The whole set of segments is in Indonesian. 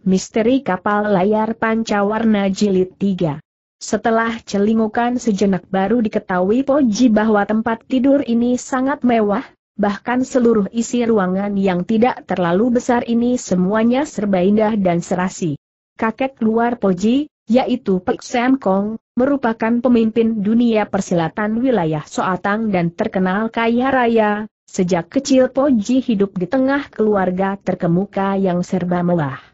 Misteri Kapal Layar Pancawarna Jilid 3 Setelah celingukan sejenak baru diketahui Poji bahwa tempat tidur ini sangat mewah, bahkan seluruh isi ruangan yang tidak terlalu besar ini semuanya serba indah dan serasi. Kakek luar Poji, yaitu Pek Sam Kong, merupakan pemimpin dunia persilatan wilayah Soatang dan terkenal kaya raya, sejak kecil Poji hidup di tengah keluarga terkemuka yang serba mewah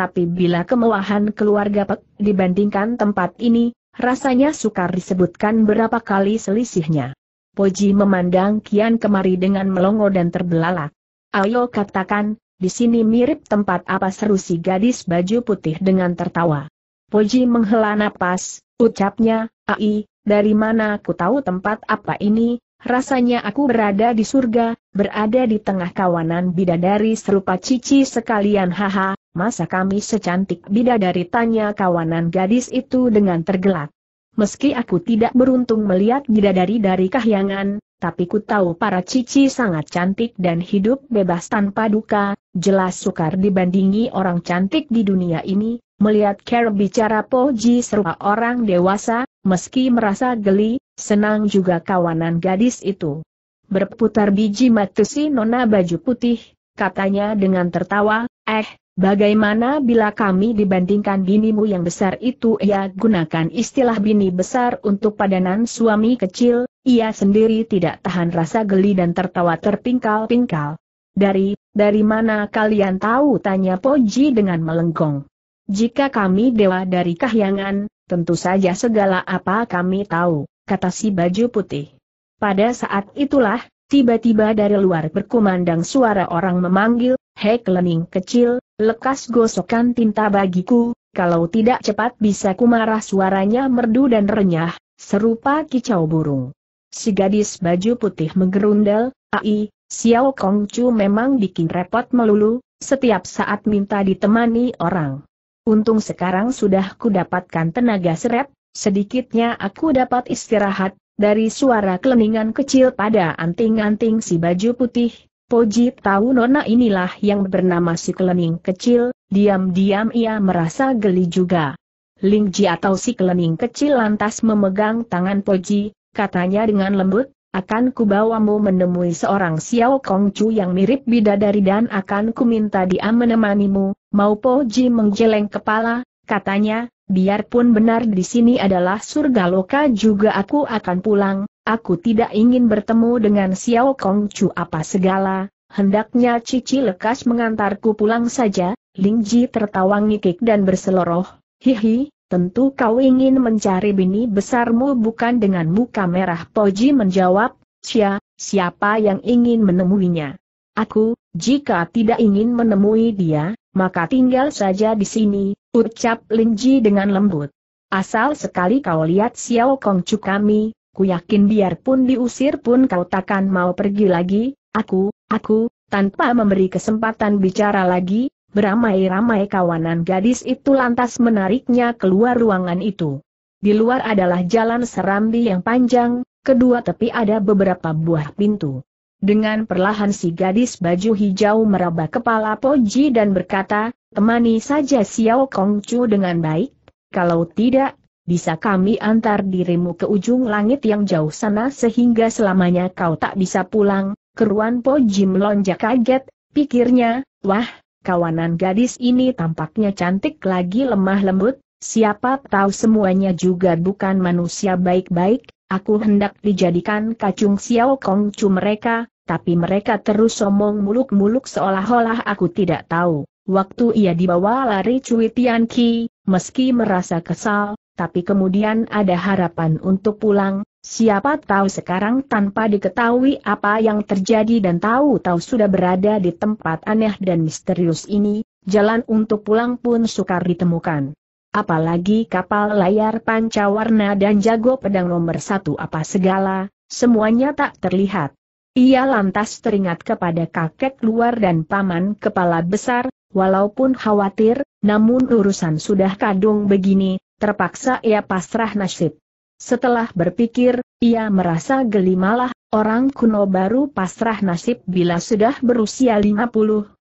tapi bila kemewahan keluarga Pek dibandingkan tempat ini, rasanya sukar disebutkan berapa kali selisihnya. Poji memandang Kian kemari dengan melongo dan terbelalak. Ayo katakan, di sini mirip tempat apa seru si gadis baju putih dengan tertawa. Poji menghela napas, ucapnya, Ai, dari mana ku tahu tempat apa ini, rasanya aku berada di surga, berada di tengah kawanan bidadari serupa cici sekalian haha, Masa kami secantik bidadari tanya kawanan gadis itu dengan tergelak. Meski aku tidak beruntung melihat bidadari dari kahyangan, tapi ku tahu para cici sangat cantik dan hidup bebas tanpa duka, jelas sukar dibandingi orang cantik di dunia ini, melihat Care bicara Poji serupa orang dewasa, meski merasa geli, senang juga kawanan gadis itu. Berputar biji matusi nona baju putih, katanya dengan tertawa, eh, Bagaimana bila kami dibandingkan binimu yang besar itu ia gunakan istilah bini besar untuk padanan suami kecil, ia sendiri tidak tahan rasa geli dan tertawa terpingkal-pingkal. Dari, dari mana kalian tahu tanya Poji dengan melengkong. Jika kami dewa dari kahyangan, tentu saja segala apa kami tahu, kata si baju putih. Pada saat itulah, tiba-tiba dari luar berkumandang suara orang memanggil, Hei kelening kecil, Lekas gosokkan tinta bagiku, kalau tidak cepat bisa kumarah suaranya merdu dan renyah, serupa kicau burung. Si gadis baju putih menggerundel, ai, Xiao Kongcu memang bikin repot melulu, setiap saat minta ditemani orang. Untung sekarang sudah ku dapatkan tenaga seret, sedikitnya aku dapat istirahat, dari suara keleningan kecil pada anting-anting si baju putih, Poji tahu nona inilah yang bernama si kelening kecil, diam-diam ia merasa geli juga. Lingji atau si kelening kecil lantas memegang tangan Poji, katanya dengan lembut, akan kubawamu menemui seorang Xiao Kong yang mirip bidadari dan akan kuminta dia menemanimu, mau Poji menggeleng kepala, katanya, biarpun benar di sini adalah surga loka juga aku akan pulang, Aku tidak ingin bertemu dengan Xiao Kong Chu apa segala, hendaknya Cici lekas mengantarku pulang saja, Ling Ji tertawa ngikik dan berseloroh, hihi, tentu kau ingin mencari bini besarmu bukan dengan muka merah Poji menjawab, Xia, siapa yang ingin menemuinya? Aku, jika tidak ingin menemui dia, maka tinggal saja di sini, ucap Ling Ji dengan lembut. Asal sekali kau lihat Xiao Kong Chu kami, ku yakin biarpun diusir pun kau takkan mau pergi lagi, aku, aku, tanpa memberi kesempatan bicara lagi, beramai-ramai kawanan gadis itu lantas menariknya keluar ruangan itu. Di luar adalah jalan serambi yang panjang, kedua tepi ada beberapa buah pintu. Dengan perlahan si gadis baju hijau meraba kepala Poji dan berkata, temani saja Xiao Kongcu dengan baik, kalau tidak, bisa kami antar dirimu ke ujung langit yang jauh sana sehingga selamanya kau tak bisa pulang. Keruan Po Jim lonjak kaget, pikirnya, wah, kawanan gadis ini tampaknya cantik lagi lemah lembut, siapa tahu semuanya juga bukan manusia baik-baik, aku hendak dijadikan kacung Xiao Kong mereka, tapi mereka terus somong muluk-muluk seolah-olah aku tidak tahu. Waktu ia dibawa lari Cui Tian Ki, meski merasa kesal, tapi kemudian ada harapan untuk pulang, siapa tahu sekarang tanpa diketahui apa yang terjadi dan tahu-tahu sudah berada di tempat aneh dan misterius ini, jalan untuk pulang pun sukar ditemukan. Apalagi kapal layar pancawarna dan jago pedang nomor satu apa segala, semuanya tak terlihat. Ia lantas teringat kepada kakek luar dan paman kepala besar, walaupun khawatir, namun urusan sudah kadung begini, Terpaksa ia pasrah nasib. Setelah berpikir, ia merasa geli malah, orang kuno baru pasrah nasib bila sudah berusia 50,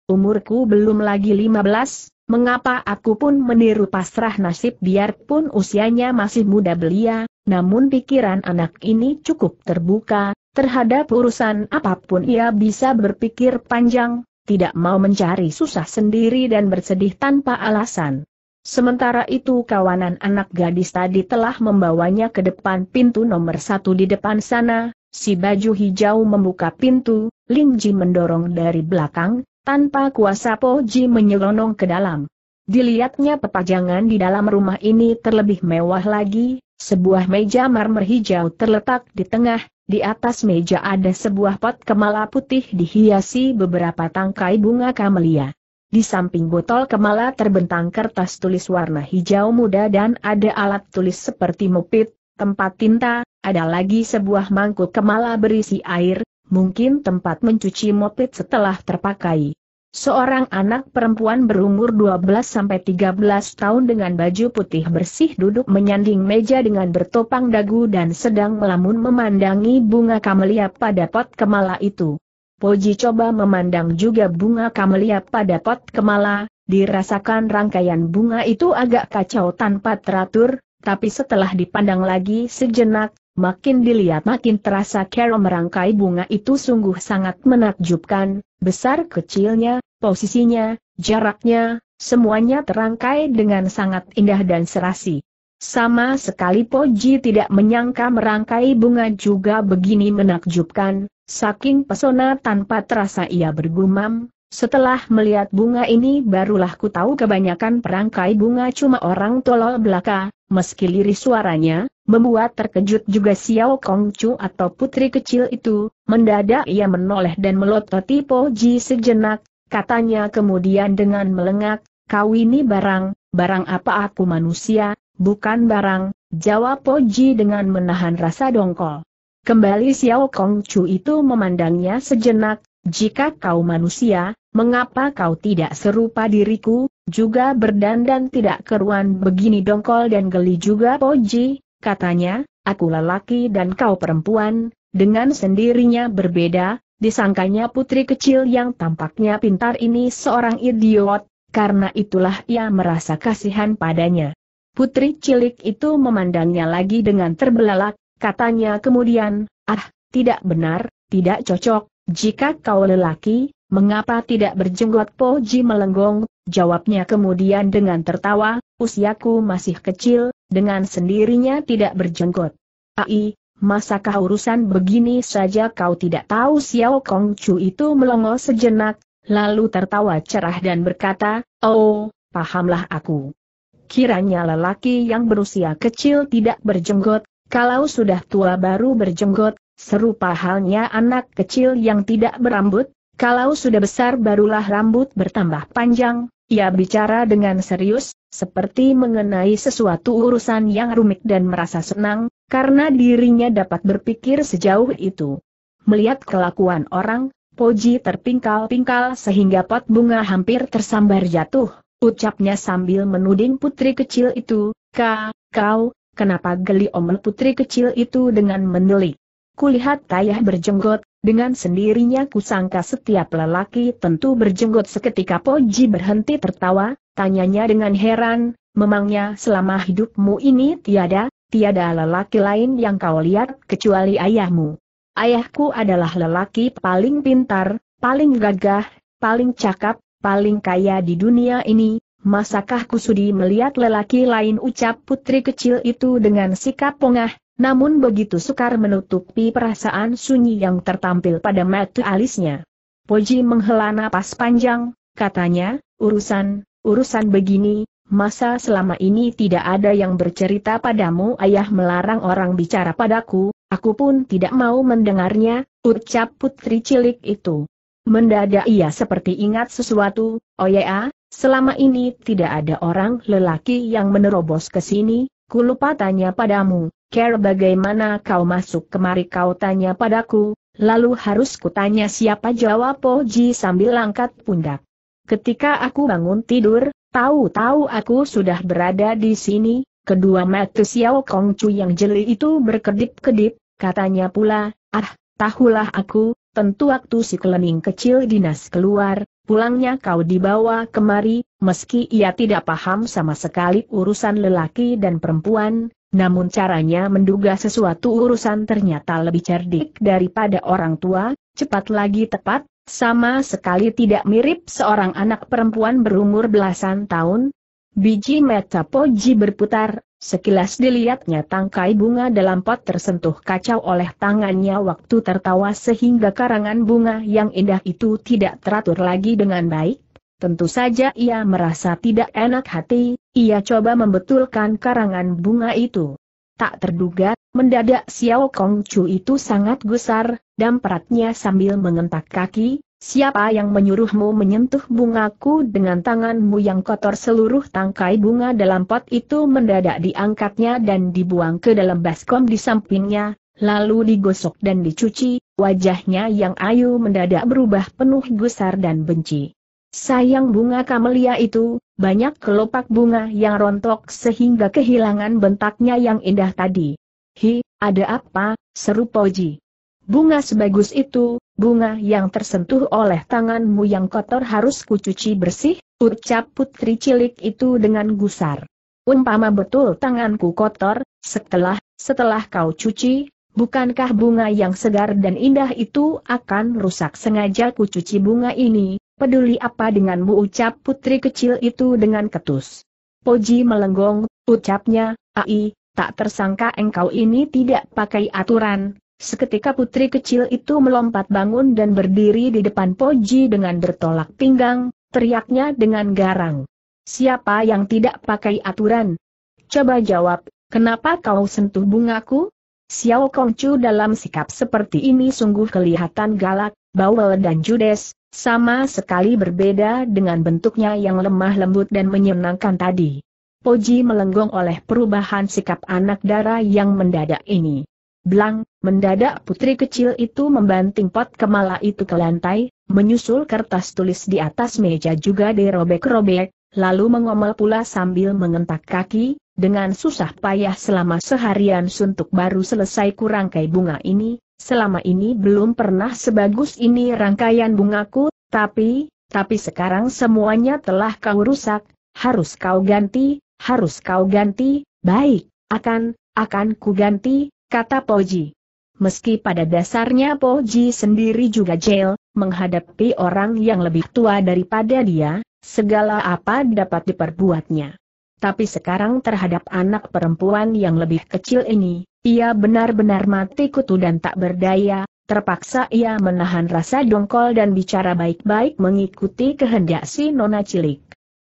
umurku belum lagi 15, mengapa aku pun meniru pasrah nasib biarpun usianya masih muda belia, namun pikiran anak ini cukup terbuka, terhadap urusan apapun ia bisa berpikir panjang, tidak mau mencari susah sendiri dan bersedih tanpa alasan. Sementara itu kawanan anak gadis tadi telah membawanya ke depan pintu nomor satu di depan sana, si baju hijau membuka pintu, Ling Ji mendorong dari belakang, tanpa kuasa Po Ji menyelonong ke dalam. Dilihatnya pepajangan di dalam rumah ini terlebih mewah lagi, sebuah meja marmer hijau terletak di tengah, di atas meja ada sebuah pot kemala putih dihiasi beberapa tangkai bunga kamelia. Di samping botol kemala terbentang kertas tulis warna hijau muda dan ada alat tulis seperti mupit, tempat tinta, ada lagi sebuah mangkuk kemala berisi air, mungkin tempat mencuci mupit setelah terpakai. Seorang anak perempuan berumur 12-13 tahun dengan baju putih bersih duduk menyanding meja dengan bertopang dagu dan sedang melamun memandangi bunga kamelia pada pot kemala itu. Poji coba memandang juga bunga kamelia pada pot kemala, dirasakan rangkaian bunga itu agak kacau tanpa teratur, tapi setelah dipandang lagi sejenak, makin dilihat makin terasa Carol merangkai bunga itu sungguh sangat menakjubkan, besar kecilnya, posisinya, jaraknya, semuanya terangkai dengan sangat indah dan serasi. Sama sekali Poji tidak menyangka merangkai bunga juga begini menakjubkan, Saking pesona tanpa terasa ia bergumam, setelah melihat bunga ini barulah ku tahu kebanyakan perangkai bunga cuma orang tolol belaka, meski lirih suaranya, membuat terkejut juga Xiao Kongcu atau putri kecil itu, mendadak ia menoleh dan melototi Po Ji sejenak, katanya kemudian dengan melengak, kau ini barang, barang apa aku manusia, bukan barang, jawab Po Ji dengan menahan rasa dongkol. Kembali Xiao Kong Chu itu memandangnya sejenak, jika kau manusia, mengapa kau tidak serupa diriku, juga berdandan tidak keruan begini dongkol dan geli juga Poji, katanya, aku lelaki dan kau perempuan, dengan sendirinya berbeda, disangkanya putri kecil yang tampaknya pintar ini seorang idiot, karena itulah ia merasa kasihan padanya. Putri cilik itu memandangnya lagi dengan terbelalak, Katanya kemudian, ah, tidak benar, tidak cocok, jika kau lelaki, mengapa tidak berjenggot Poji melenggong, jawabnya kemudian dengan tertawa, usiaku masih kecil, dengan sendirinya tidak berjenggot. Ai, masakah urusan begini saja kau tidak tahu Xiao Kong Chu itu melongo sejenak, lalu tertawa cerah dan berkata, oh, pahamlah aku. Kiranya lelaki yang berusia kecil tidak berjenggot, kalau sudah tua baru berjenggot, serupa halnya anak kecil yang tidak berambut, kalau sudah besar barulah rambut bertambah panjang, ia bicara dengan serius, seperti mengenai sesuatu urusan yang rumit dan merasa senang, karena dirinya dapat berpikir sejauh itu. Melihat kelakuan orang, Poji terpingkal-pingkal sehingga pot bunga hampir tersambar jatuh, ucapnya sambil menuding putri kecil itu, Ka, kau, Kenapa geli omel putri kecil itu dengan mendelik? Kulihat Tayah berjenggot, dengan sendirinya kusangka setiap lelaki tentu berjenggot seketika Poji berhenti tertawa, tanyanya dengan heran, memangnya selama hidupmu ini tiada, tiada lelaki lain yang kau lihat kecuali ayahmu. Ayahku adalah lelaki paling pintar, paling gagah, paling cakap, paling kaya di dunia ini, Masakah kusudi melihat lelaki lain ucap putri kecil itu dengan sikap pongah, namun begitu sukar menutupi perasaan sunyi yang tertampil pada mata alisnya. Poji menghela napas panjang, katanya, urusan, urusan begini, masa selama ini tidak ada yang bercerita padamu ayah melarang orang bicara padaku, aku pun tidak mau mendengarnya, ucap putri cilik itu. Mendadak ia seperti ingat sesuatu, oh ya, Selama ini tidak ada orang lelaki yang menerobos ke sini, ku lupa tanya padamu, care bagaimana kau masuk kemari kau tanya padaku, lalu harus kutanya siapa jawab Poji sambil angkat pundak. Ketika aku bangun tidur, tahu-tahu aku sudah berada di sini, kedua mata Xiao Kong Chu yang jeli itu berkedip-kedip, katanya pula, ah, tahulah aku, tentu waktu si kelening kecil dinas keluar, Pulangnya kau dibawa kemari, meski ia tidak paham sama sekali urusan lelaki dan perempuan, namun caranya menduga sesuatu urusan ternyata lebih cerdik daripada orang tua, cepat lagi tepat, sama sekali tidak mirip seorang anak perempuan berumur belasan tahun. Biji metapoji berputar, Sekilas dilihatnya tangkai bunga dalam pot tersentuh kacau oleh tangannya waktu tertawa sehingga karangan bunga yang indah itu tidak teratur lagi dengan baik. Tentu saja ia merasa tidak enak hati, ia coba membetulkan karangan bunga itu. Tak terduga, mendadak Xiao Kong Chu itu sangat gusar, dan peratnya sambil mengentak kaki, Siapa yang menyuruhmu menyentuh bungaku dengan tanganmu yang kotor seluruh tangkai bunga dalam pot itu mendadak diangkatnya dan dibuang ke dalam baskom di sampingnya, lalu digosok dan dicuci, wajahnya yang ayu mendadak berubah penuh gusar dan benci. Sayang bunga kamelia itu, banyak kelopak bunga yang rontok sehingga kehilangan bentaknya yang indah tadi. Hi, ada apa, seru Poji. Bunga sebagus itu, bunga yang tersentuh oleh tanganmu yang kotor harus kucuci bersih, ucap putri cilik itu dengan gusar. Umpama betul tanganku kotor, setelah, setelah kau cuci, bukankah bunga yang segar dan indah itu akan rusak sengaja kucuci bunga ini, peduli apa denganmu ucap putri kecil itu dengan ketus. Poji melenggong, ucapnya, ai, tak tersangka engkau ini tidak pakai aturan, Seketika putri kecil itu melompat bangun dan berdiri di depan Poji dengan bertolak pinggang, teriaknya dengan garang. Siapa yang tidak pakai aturan? Coba jawab, kenapa kau sentuh bungaku? Xiao Kongcu dalam sikap seperti ini sungguh kelihatan galak, bawel dan judes, sama sekali berbeda dengan bentuknya yang lemah lembut dan menyenangkan tadi. Poji melenggong oleh perubahan sikap anak dara yang mendadak ini. Blang, mendadak putri kecil itu membanting pot kemala itu ke lantai, menyusul kertas tulis di atas meja juga dirobek-robek, lalu mengomel pula sambil mengentak kaki, dengan susah payah selama seharian suntuk baru selesai kurangkai bunga ini, selama ini belum pernah sebagus ini rangkaian bungaku, tapi, tapi sekarang semuanya telah kau rusak, harus kau ganti, harus kau ganti, baik, akan, akan ku ganti, kata Poji. Meski pada dasarnya Poji sendiri juga jail, menghadapi orang yang lebih tua daripada dia, segala apa dapat diperbuatnya. Tapi sekarang terhadap anak perempuan yang lebih kecil ini, ia benar-benar mati kutu dan tak berdaya, terpaksa ia menahan rasa dongkol dan bicara baik-baik mengikuti kehendak si nona cilik.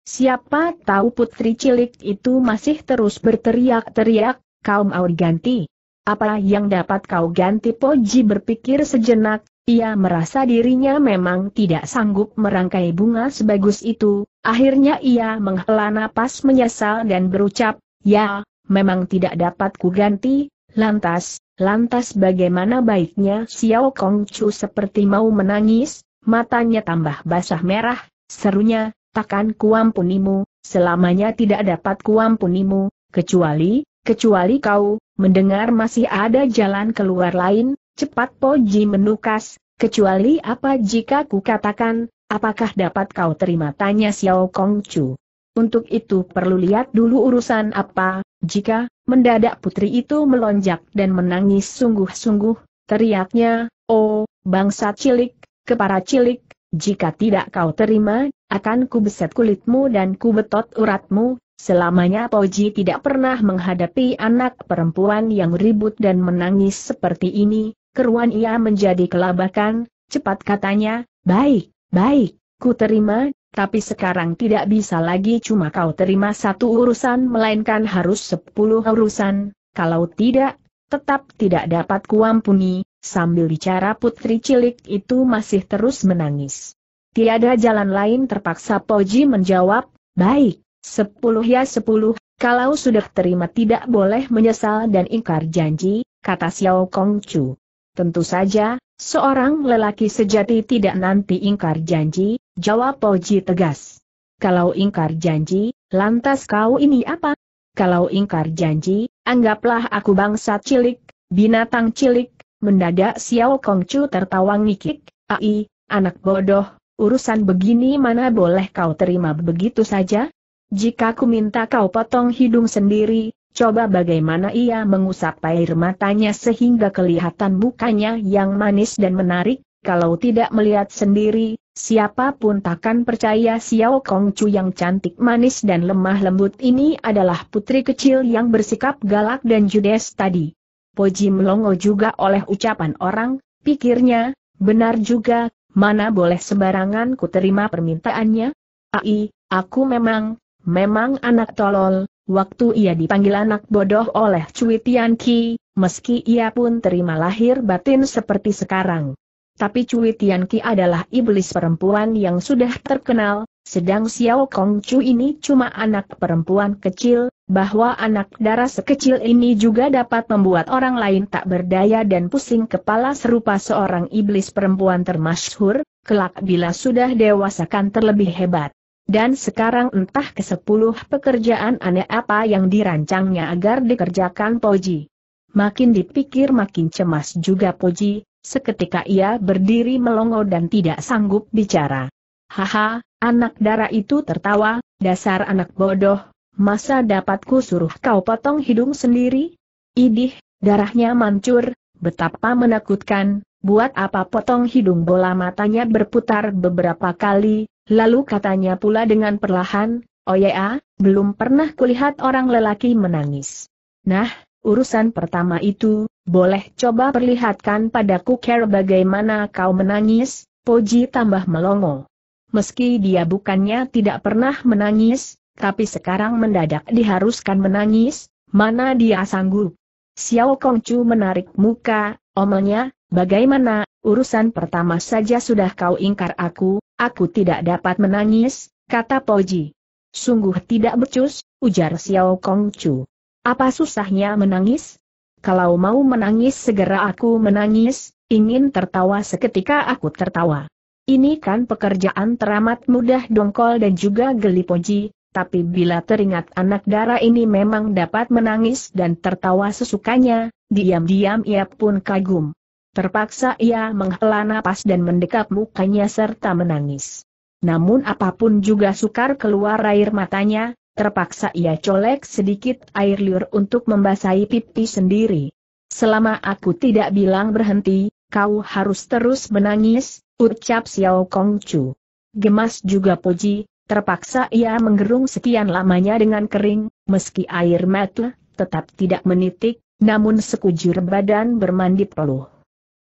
Siapa tahu putri cilik itu masih terus berteriak-teriak, kaum aur ganti. Apa yang dapat kau ganti Poji berpikir sejenak, ia merasa dirinya memang tidak sanggup merangkai bunga sebagus itu, akhirnya ia menghela napas menyesal dan berucap, ya, memang tidak dapat ku ganti, lantas, lantas bagaimana baiknya Xiao Kong Chu seperti mau menangis, matanya tambah basah merah, serunya, takkan kuampunimu, selamanya tidak dapat kuampunimu, kecuali, kecuali kau, Mendengar masih ada jalan keluar lain, cepat Po Ji menukas, kecuali apa jika ku katakan, apakah dapat kau terima tanya Xiao Kong Chu? Untuk itu perlu lihat dulu urusan apa, jika, mendadak putri itu melonjak dan menangis sungguh-sungguh, teriaknya, oh, bangsa cilik, kepara cilik, jika tidak kau terima, akan ku beset kulitmu dan ku betot uratmu, Selamanya Poji tidak pernah menghadapi anak perempuan yang ribut dan menangis seperti ini, keruan ia menjadi kelabakan, cepat katanya, baik, baik, ku terima, tapi sekarang tidak bisa lagi cuma kau terima satu urusan melainkan harus sepuluh urusan, kalau tidak, tetap tidak dapat kuampuni, sambil bicara putri cilik itu masih terus menangis. Tiada jalan lain terpaksa Poji menjawab, baik, Sepuluh ya sepuluh, kalau sudah terima tidak boleh menyesal dan ingkar janji, kata Xiao Kong Chu. Tentu saja, seorang lelaki sejati tidak nanti ingkar janji, jawab Ji tegas. Kalau ingkar janji, lantas kau ini apa? Kalau ingkar janji, anggaplah aku bangsa cilik, binatang cilik, mendadak Xiao Kong Chu tertawa ngikik, ai, anak bodoh, urusan begini mana boleh kau terima begitu saja? Jika ku minta kau potong hidung sendiri, coba bagaimana ia mengusap air matanya sehingga kelihatan mukanya yang manis dan menarik, kalau tidak melihat sendiri, siapapun takkan percaya Xiao Kong Chu yang cantik manis dan lemah lembut ini adalah putri kecil yang bersikap galak dan judes tadi. Poji melongo juga oleh ucapan orang, pikirnya, benar juga, mana boleh sembarangan ku terima permintaannya? Ai, aku memang, Memang anak tolol, waktu ia dipanggil anak bodoh oleh Cui Tian Ki, meski ia pun terima lahir batin seperti sekarang. Tapi Cui Tian Ki adalah iblis perempuan yang sudah terkenal, sedang Xiao Kong Chu ini cuma anak perempuan kecil, bahwa anak darah sekecil ini juga dapat membuat orang lain tak berdaya dan pusing kepala serupa seorang iblis perempuan termasyhur, kelak bila sudah dewasakan terlebih hebat. Dan sekarang entah ke sepuluh pekerjaan aneh apa yang dirancangnya agar dikerjakan Poji. Makin dipikir makin cemas juga Poji, seketika ia berdiri melongo dan tidak sanggup bicara. Haha, anak darah itu tertawa, dasar anak bodoh, masa dapatku suruh kau potong hidung sendiri? Idih, darahnya mancur, betapa menakutkan, buat apa potong hidung bola matanya berputar beberapa kali, Lalu katanya pula dengan perlahan, oh ya, belum pernah kulihat orang lelaki menangis. Nah, urusan pertama itu, boleh coba perlihatkan padaku care bagaimana kau menangis, Poji tambah melongo. Meski dia bukannya tidak pernah menangis, tapi sekarang mendadak diharuskan menangis, mana dia sanggup. Xiao Kongcu menarik muka, omelnya, bagaimana, urusan pertama saja sudah kau ingkar aku, Aku tidak dapat menangis, kata Poji. Sungguh tidak becus, ujar Xiao Kongcu. Apa susahnya menangis? Kalau mau menangis segera aku menangis, ingin tertawa seketika aku tertawa. Ini kan pekerjaan teramat mudah dongkol dan juga geli Poji, tapi bila teringat anak darah ini memang dapat menangis dan tertawa sesukanya, diam-diam ia pun kagum. Terpaksa ia menghela napas dan mendekap mukanya serta menangis. Namun apapun juga sukar keluar air matanya, terpaksa ia colek sedikit air liur untuk membasahi pipi sendiri. Selama aku tidak bilang berhenti, kau harus terus menangis, ucap Xiao Chu. Gemas juga Puji. terpaksa ia menggerung sekian lamanya dengan kering, meski air mata tetap tidak menitik, namun sekujur badan bermandi peluh.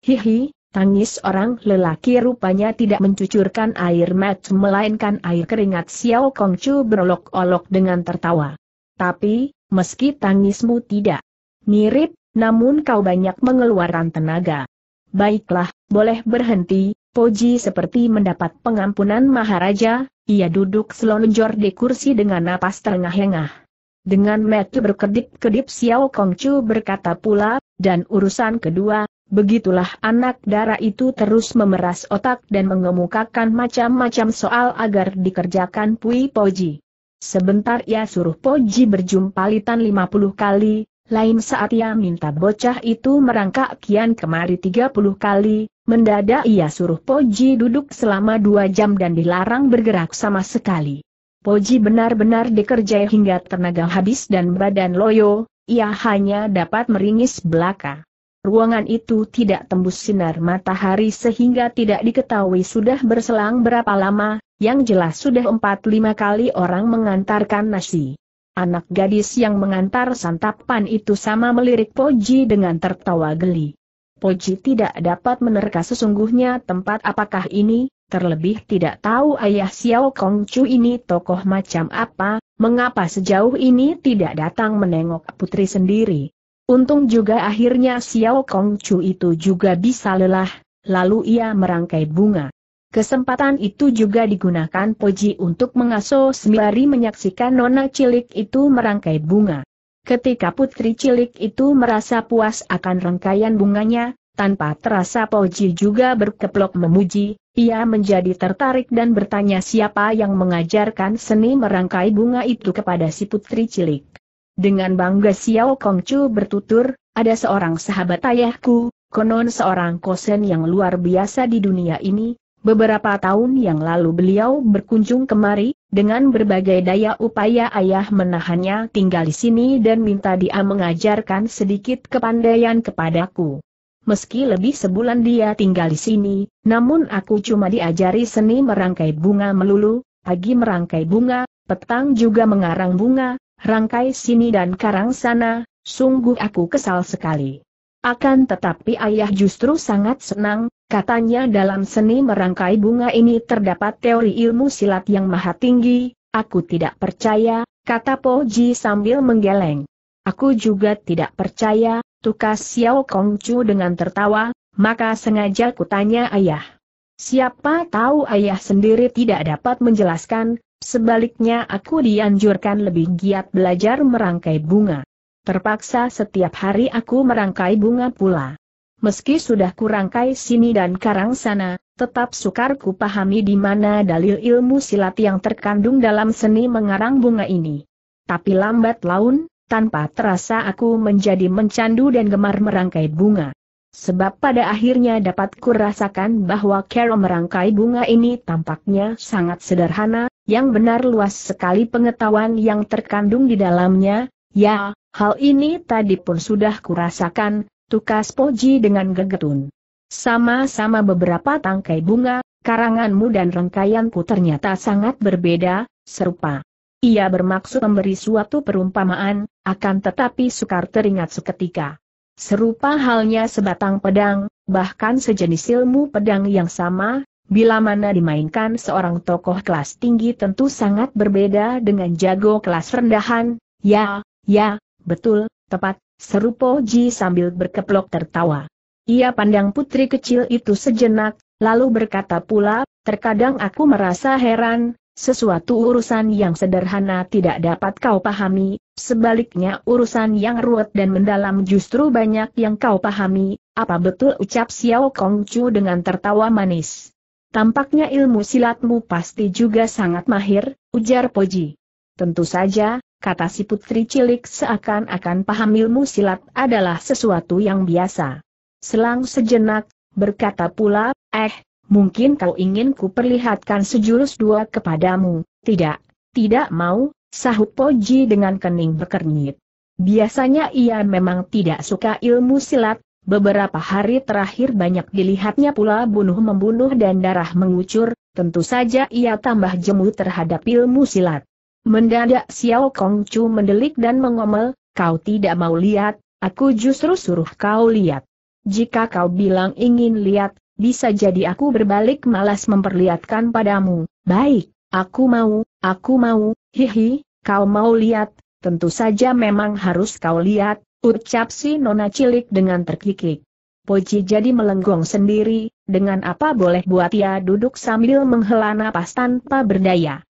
Hihi, tangis orang lelaki rupanya tidak mencucurkan air mata melainkan air keringat Xiao Kongcu berolok-olok dengan tertawa. Tapi, meski tangismu tidak mirip, namun kau banyak mengeluarkan tenaga. Baiklah, boleh berhenti, Poji seperti mendapat pengampunan Maharaja, ia duduk selonjor di kursi dengan napas terengah-engah. Dengan metu berkedip-kedip Xiao Kongcu berkata pula, dan urusan kedua, begitulah anak darah itu terus memeras otak dan mengemukakan macam-macam soal agar dikerjakan Pui Poji. Sebentar ia suruh Poji berjumpa litan 50 kali, lain saat ia minta bocah itu merangkak kian kemari 30 kali, mendadak ia suruh Poji duduk selama dua jam dan dilarang bergerak sama sekali. Poji benar-benar dikerjai hingga tenaga habis dan badan loyo, ia hanya dapat meringis belaka. Ruangan itu tidak tembus sinar matahari sehingga tidak diketahui sudah berselang berapa lama, yang jelas sudah empat lima kali orang mengantarkan nasi. Anak gadis yang mengantar santapan itu sama melirik Poji dengan tertawa geli. Poji tidak dapat menerka sesungguhnya tempat apakah ini, terlebih tidak tahu ayah Xiao Kong Chu ini tokoh macam apa, mengapa sejauh ini tidak datang menengok putri sendiri. Untung juga akhirnya Xiao Kong Chu itu juga bisa lelah, lalu ia merangkai bunga. Kesempatan itu juga digunakan Poji untuk mengasuh sembari menyaksikan nona cilik itu merangkai bunga. Ketika putri cilik itu merasa puas akan rangkaian bunganya, tanpa terasa Poji juga berkeplok memuji, ia menjadi tertarik dan bertanya siapa yang mengajarkan seni merangkai bunga itu kepada si putri cilik. Dengan bangga Xiao Kongcu bertutur, ada seorang sahabat ayahku, konon seorang kosen yang luar biasa di dunia ini, beberapa tahun yang lalu beliau berkunjung kemari, dengan berbagai daya upaya ayah menahannya tinggal di sini dan minta dia mengajarkan sedikit kepandaian kepadaku. Meski lebih sebulan dia tinggal di sini, namun aku cuma diajari seni merangkai bunga melulu, pagi merangkai bunga, petang juga mengarang bunga, rangkai sini dan karang sana, sungguh aku kesal sekali. Akan tetapi ayah justru sangat senang, katanya dalam seni merangkai bunga ini terdapat teori ilmu silat yang maha tinggi, aku tidak percaya, kata Po Ji sambil menggeleng. Aku juga tidak percaya, tukas Xiao Kong Chu dengan tertawa, maka sengaja kutanya ayah. Siapa tahu ayah sendiri tidak dapat menjelaskan, sebaliknya aku dianjurkan lebih giat belajar merangkai bunga. Terpaksa setiap hari aku merangkai bunga pula. Meski sudah kurangkai sini dan karang sana, tetap sukar ku pahami di mana dalil ilmu silat yang terkandung dalam seni mengarang bunga ini. Tapi lambat laun, tanpa terasa aku menjadi mencandu dan gemar merangkai bunga. Sebab pada akhirnya dapat kurasakan bahwa cara merangkai bunga ini tampaknya sangat sederhana, yang benar luas sekali pengetahuan yang terkandung di dalamnya, Ya, hal ini tadi pun sudah kurasakan, tukas Poji dengan gegetun. Sama-sama beberapa tangkai bunga, karanganmu dan rangkaianku ternyata sangat berbeda, serupa. Ia bermaksud memberi suatu perumpamaan, akan tetapi sukar teringat seketika. Serupa halnya sebatang pedang, bahkan sejenis ilmu pedang yang sama, bila mana dimainkan seorang tokoh kelas tinggi tentu sangat berbeda dengan jago kelas rendahan, ya, Ya, betul, tepat, seru Po Ji sambil berkeplok tertawa. Ia pandang putri kecil itu sejenak, lalu berkata pula, terkadang aku merasa heran, sesuatu urusan yang sederhana tidak dapat kau pahami, sebaliknya urusan yang ruwet dan mendalam justru banyak yang kau pahami, apa betul ucap Xiao Kongcu dengan tertawa manis. Tampaknya ilmu silatmu pasti juga sangat mahir, ujar Poji. Tentu saja, kata si putri cilik seakan-akan paham ilmu silat adalah sesuatu yang biasa. Selang sejenak, berkata pula, eh, mungkin kau ingin ku perlihatkan sejurus dua kepadamu, tidak, tidak mau, sahut Poji dengan kening berkernyit. Biasanya ia memang tidak suka ilmu silat, beberapa hari terakhir banyak dilihatnya pula bunuh-membunuh dan darah mengucur, tentu saja ia tambah jemu terhadap ilmu silat. Mendadak Xiao Kong Chu mendelik dan mengomel, kau tidak mau lihat, aku justru suruh kau lihat. Jika kau bilang ingin lihat, bisa jadi aku berbalik malas memperlihatkan padamu. Baik, aku mau, aku mau, hihi, kau mau lihat, tentu saja memang harus kau lihat, ucap si nona cilik dengan terkikik. Poji jadi melenggong sendiri, dengan apa boleh buat ia duduk sambil menghela napas tanpa berdaya.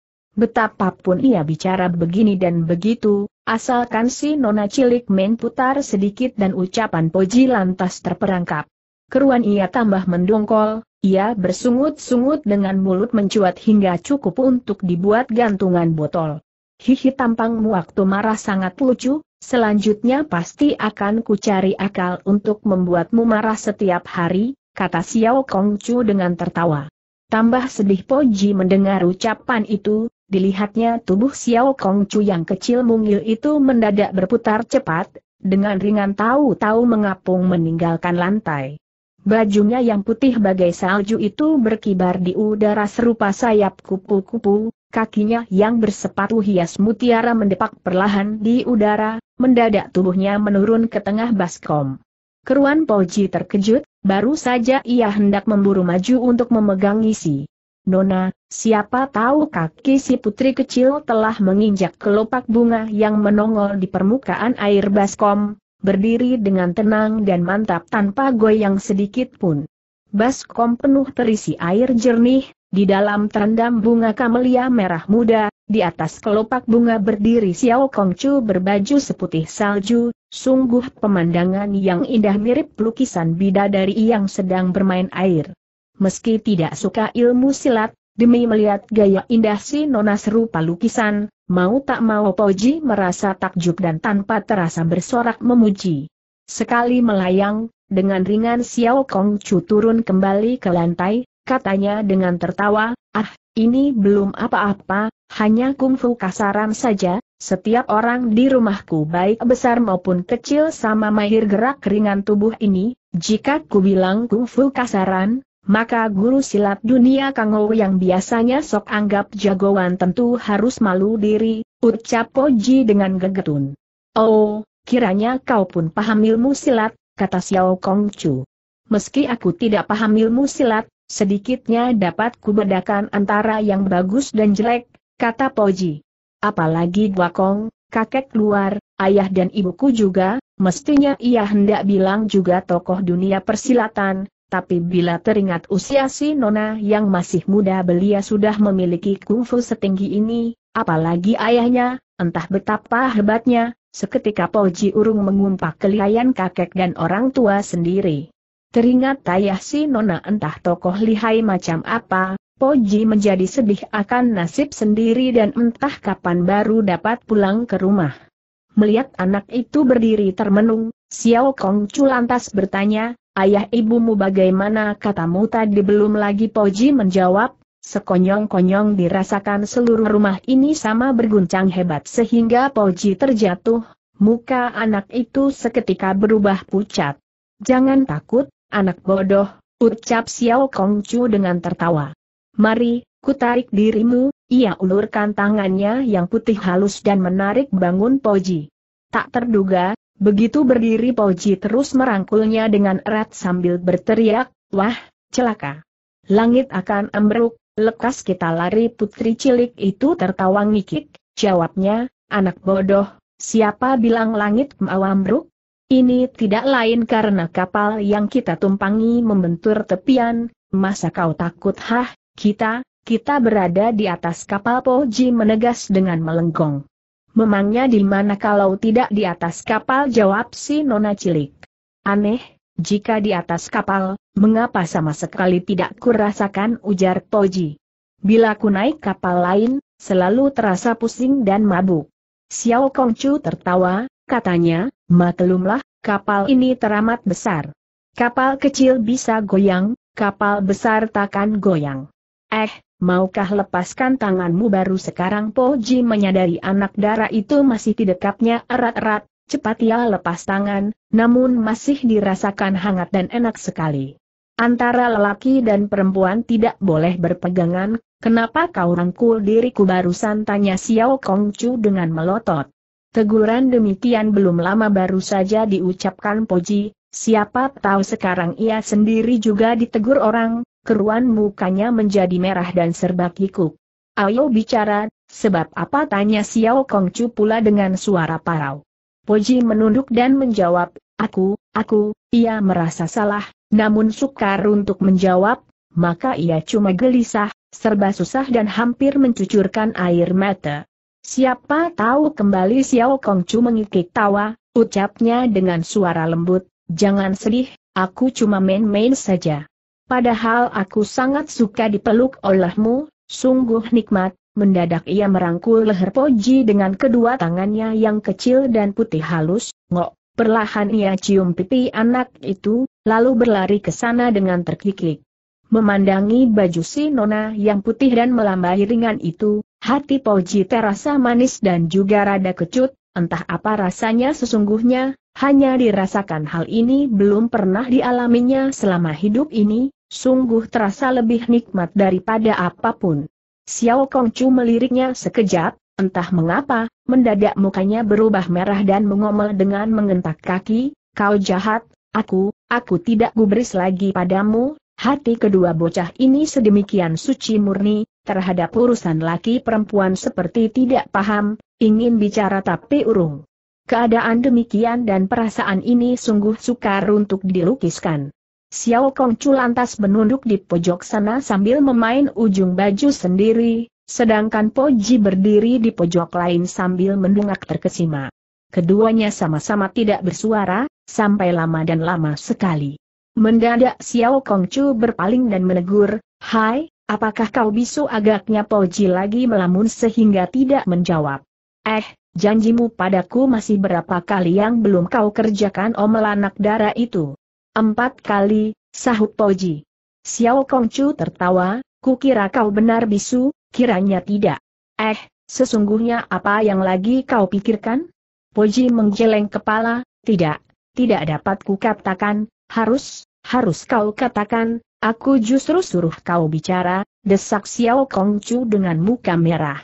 Betapapun ia bicara begini dan begitu, asalkan si nona cilik main putar sedikit dan ucapan Poji lantas terperangkap. Keruan ia tambah mendongkol, ia bersungut-sungut dengan mulut mencuat hingga cukup untuk dibuat gantungan botol. Hihi tampangmu waktu marah sangat lucu, selanjutnya pasti akan kucari akal untuk membuatmu marah setiap hari, kata Xiao Kongcu dengan tertawa. Tambah sedih Poji mendengar ucapan itu, Dilihatnya tubuh Xiao Kong Chu yang kecil mungil itu mendadak berputar cepat, dengan ringan tahu-tahu mengapung meninggalkan lantai. Bajunya yang putih bagai salju itu berkibar di udara serupa sayap kupu-kupu, kakinya yang bersepatu hias mutiara mendepak perlahan di udara, mendadak tubuhnya menurun ke tengah baskom. Keruan Poji terkejut, baru saja ia hendak memburu maju untuk memegang isi. Nona, siapa tahu kaki si putri kecil telah menginjak kelopak bunga yang menongol di permukaan air baskom, berdiri dengan tenang dan mantap tanpa goyang sedikit pun. Baskom penuh terisi air jernih, di dalam terendam bunga kamelia merah muda, di atas kelopak bunga berdiri Xiao Kongcu berbaju seputih salju, sungguh pemandangan yang indah mirip lukisan bidadari yang sedang bermain air meski tidak suka ilmu silat, demi melihat gaya indah si nona serupa lukisan, mau tak mau Poji merasa takjub dan tanpa terasa bersorak memuji. Sekali melayang, dengan ringan Xiao Kong Chu turun kembali ke lantai, katanya dengan tertawa, ah, ini belum apa-apa, hanya kungfu kasaran saja, setiap orang di rumahku baik besar maupun kecil sama mahir gerak ringan tubuh ini, jika ku bilang kungfu kasaran, maka guru silat dunia Kangou yang biasanya sok anggap jagoan tentu harus malu diri, ucap Poji dengan gegetun. Oh, kiranya kau pun paham ilmu silat, kata Xiao Kong Chu. Meski aku tidak paham ilmu silat, sedikitnya dapat kubedakan antara yang bagus dan jelek, kata Poji. Apalagi Gua Kong, kakek luar, ayah dan ibuku juga, mestinya ia hendak bilang juga tokoh dunia persilatan, tapi bila teringat usia si Nona yang masih muda belia sudah memiliki kungfu setinggi ini, apalagi ayahnya, entah betapa hebatnya, seketika Poji Urung mengumpah kelihayan kakek dan orang tua sendiri. Teringat ayah si Nona entah tokoh lihai macam apa, Poji menjadi sedih akan nasib sendiri dan entah kapan baru dapat pulang ke rumah. Melihat anak itu berdiri termenung, Xiao Kong Chu lantas bertanya, Ayah ibumu bagaimana katamu tadi belum lagi Poji menjawab, sekonyong-konyong dirasakan seluruh rumah ini sama berguncang hebat sehingga Poji terjatuh, muka anak itu seketika berubah pucat. Jangan takut, anak bodoh, ucap Xiao Kongcu dengan tertawa. Mari, ku tarik dirimu, ia ulurkan tangannya yang putih halus dan menarik bangun Poji. Tak terduga, Begitu berdiri Poji terus merangkulnya dengan erat sambil berteriak, wah, celaka. Langit akan ambruk, lekas kita lari putri cilik itu tertawa ngikik, jawabnya, anak bodoh, siapa bilang langit mau ambruk? Ini tidak lain karena kapal yang kita tumpangi membentur tepian, masa kau takut hah, kita, kita berada di atas kapal Poji menegas dengan melengkung memangnya di mana kalau tidak di atas kapal jawab si nona cilik. Aneh, jika di atas kapal, mengapa sama sekali tidak kurasakan ujar Toji. Bila ku naik kapal lain, selalu terasa pusing dan mabuk. Xiao Kongcu tertawa, katanya, maklumlah, kapal ini teramat besar. Kapal kecil bisa goyang, kapal besar takkan goyang. Eh, Maukah lepaskan tanganmu baru sekarang Poji menyadari anak darah itu masih di dekapnya erat-erat, cepat ia lepas tangan, namun masih dirasakan hangat dan enak sekali. Antara lelaki dan perempuan tidak boleh berpegangan, kenapa kau rangkul diriku barusan tanya Xiao Kong Chu dengan melotot. Teguran demikian belum lama baru saja diucapkan Poji, siapa tahu sekarang ia sendiri juga ditegur orang, keruan mukanya menjadi merah dan serba kikuk. Ayo bicara, sebab apa tanya Xiao Kongcu pula dengan suara parau. Poji menunduk dan menjawab, aku, aku, ia merasa salah, namun sukar untuk menjawab, maka ia cuma gelisah, serba susah dan hampir mencucurkan air mata. Siapa tahu kembali Xiao Kongcu mengikik tawa, ucapnya dengan suara lembut, jangan sedih, aku cuma main-main saja. Padahal aku sangat suka dipeluk olehmu, sungguh nikmat, mendadak ia merangkul leher Poji dengan kedua tangannya yang kecil dan putih halus, ngok, perlahan ia cium pipi anak itu, lalu berlari ke sana dengan terkikik. Memandangi baju si Nona yang putih dan melambai ringan itu, hati Poji terasa manis dan juga rada kecut, entah apa rasanya sesungguhnya, hanya dirasakan hal ini belum pernah dialaminya selama hidup ini, Sungguh terasa lebih nikmat daripada apapun. Xiao Kongcu meliriknya sekejap, entah mengapa, mendadak mukanya berubah merah dan mengomel dengan mengentak kaki, kau jahat, aku, aku tidak gubris lagi padamu, hati kedua bocah ini sedemikian suci murni, terhadap urusan laki perempuan seperti tidak paham, ingin bicara tapi urung. Keadaan demikian dan perasaan ini sungguh sukar untuk dilukiskan. Xiao Kongcu lantas menunduk di pojok sana sambil memain ujung baju sendiri, sedangkan Poji berdiri di pojok lain sambil mendungak terkesima. Keduanya sama-sama tidak bersuara, sampai lama dan lama sekali. Mendadak Xiao Kongcu berpaling dan menegur, Hai, apakah kau bisu agaknya Poji lagi melamun sehingga tidak menjawab. Eh, janjimu padaku masih berapa kali yang belum kau kerjakan omelanak darah itu. Empat kali, sahut Poji. Xiao Kongcu tertawa, kukira kau benar bisu, kiranya tidak. Eh, sesungguhnya apa yang lagi kau pikirkan? Poji menggeleng kepala, tidak, tidak dapat kukatakan, harus, harus kau katakan, aku justru suruh kau bicara, desak Xiao Kongcu dengan muka merah.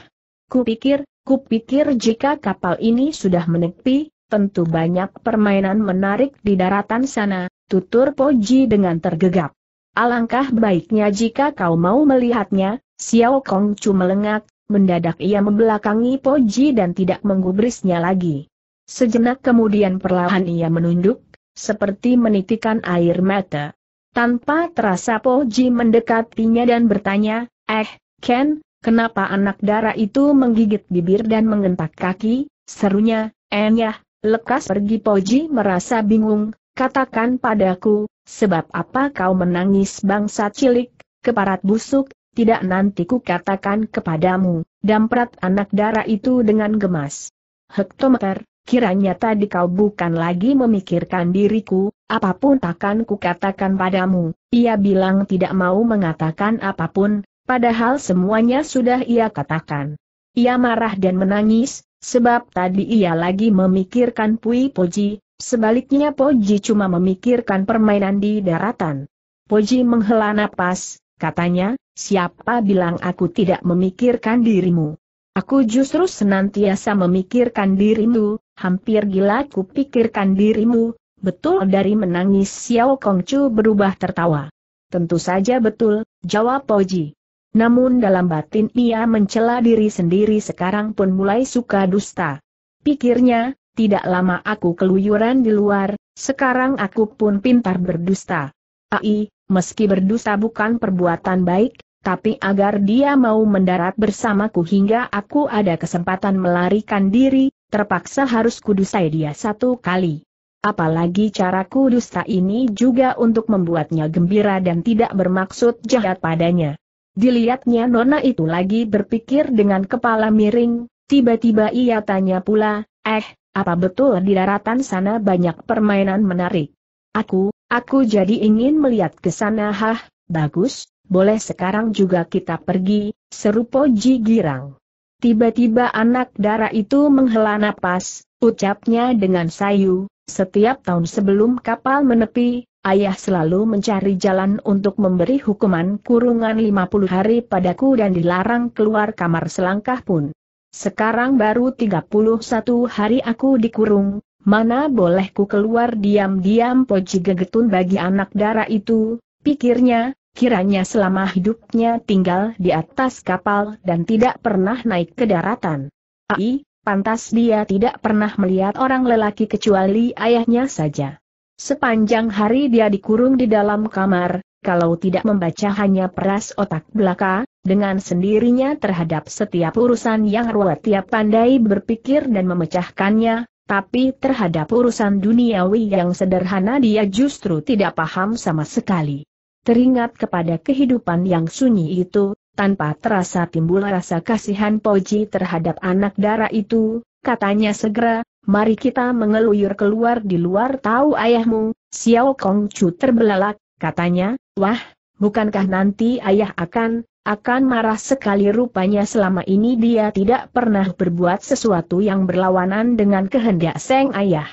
Kupikir, kupikir jika kapal ini sudah menepi, tentu banyak permainan menarik di daratan sana, tutur Poji dengan tergegap. Alangkah baiknya jika kau mau melihatnya, Xiao Kong Chu melengak, mendadak ia membelakangi Poji dan tidak menggubrisnya lagi. Sejenak kemudian perlahan ia menunduk, seperti menitikan air mata. Tanpa terasa Poji mendekatinya dan bertanya, Eh, Ken, kenapa anak dara itu menggigit bibir dan mengentak kaki? Serunya, Enyah, eh, lekas pergi Poji merasa bingung, Katakan padaku, sebab apa kau menangis bangsa cilik, keparat busuk, tidak nanti ku katakan kepadamu, damprat anak dara itu dengan gemas. Hektometer, kiranya tadi kau bukan lagi memikirkan diriku, apapun takkan ku katakan padamu, ia bilang tidak mau mengatakan apapun, padahal semuanya sudah ia katakan. Ia marah dan menangis, sebab tadi ia lagi memikirkan Pui Poji, Sebaliknya Poji cuma memikirkan permainan di daratan. Poji menghela napas, katanya, siapa bilang aku tidak memikirkan dirimu? Aku justru senantiasa memikirkan dirimu, hampir gila ku pikirkan dirimu, betul dari menangis Xiao Kongcu berubah tertawa. Tentu saja betul, jawab Poji. Namun dalam batin ia mencela diri sendiri sekarang pun mulai suka dusta. Pikirnya, tidak lama aku keluyuran di luar, sekarang aku pun pintar berdusta. Ai, meski berdusta bukan perbuatan baik, tapi agar dia mau mendarat bersamaku hingga aku ada kesempatan melarikan diri, terpaksa harus kudusai dia satu kali. Apalagi caraku dusta ini juga untuk membuatnya gembira dan tidak bermaksud jahat padanya. Dilihatnya Nona itu lagi berpikir dengan kepala miring, tiba-tiba ia tanya pula, eh, apa betul di daratan sana banyak permainan menarik? Aku, aku jadi ingin melihat ke sana hah, bagus, boleh sekarang juga kita pergi, seru Poji Girang. Tiba-tiba anak darah itu menghela napas, ucapnya dengan sayu, setiap tahun sebelum kapal menepi, ayah selalu mencari jalan untuk memberi hukuman kurungan 50 hari padaku dan dilarang keluar kamar selangkah pun. Sekarang baru 31 hari aku dikurung, mana boleh ku keluar diam-diam poji gegetun bagi anak darah itu, pikirnya, kiranya selama hidupnya tinggal di atas kapal dan tidak pernah naik ke daratan. Ai, pantas dia tidak pernah melihat orang lelaki kecuali ayahnya saja. Sepanjang hari dia dikurung di dalam kamar, kalau tidak membaca hanya peras otak belaka, dengan sendirinya terhadap setiap urusan yang ruwet tiap pandai berpikir dan memecahkannya, tapi terhadap urusan duniawi yang sederhana dia justru tidak paham sama sekali. Teringat kepada kehidupan yang sunyi itu, tanpa terasa timbul rasa kasihan Poji terhadap anak darah itu, katanya segera, mari kita mengeluyur keluar di luar tahu ayahmu, Xiao Kong Chu terbelalak, katanya, wah, bukankah nanti ayah akan akan marah sekali rupanya selama ini dia tidak pernah berbuat sesuatu yang berlawanan dengan kehendak Seng Ayah.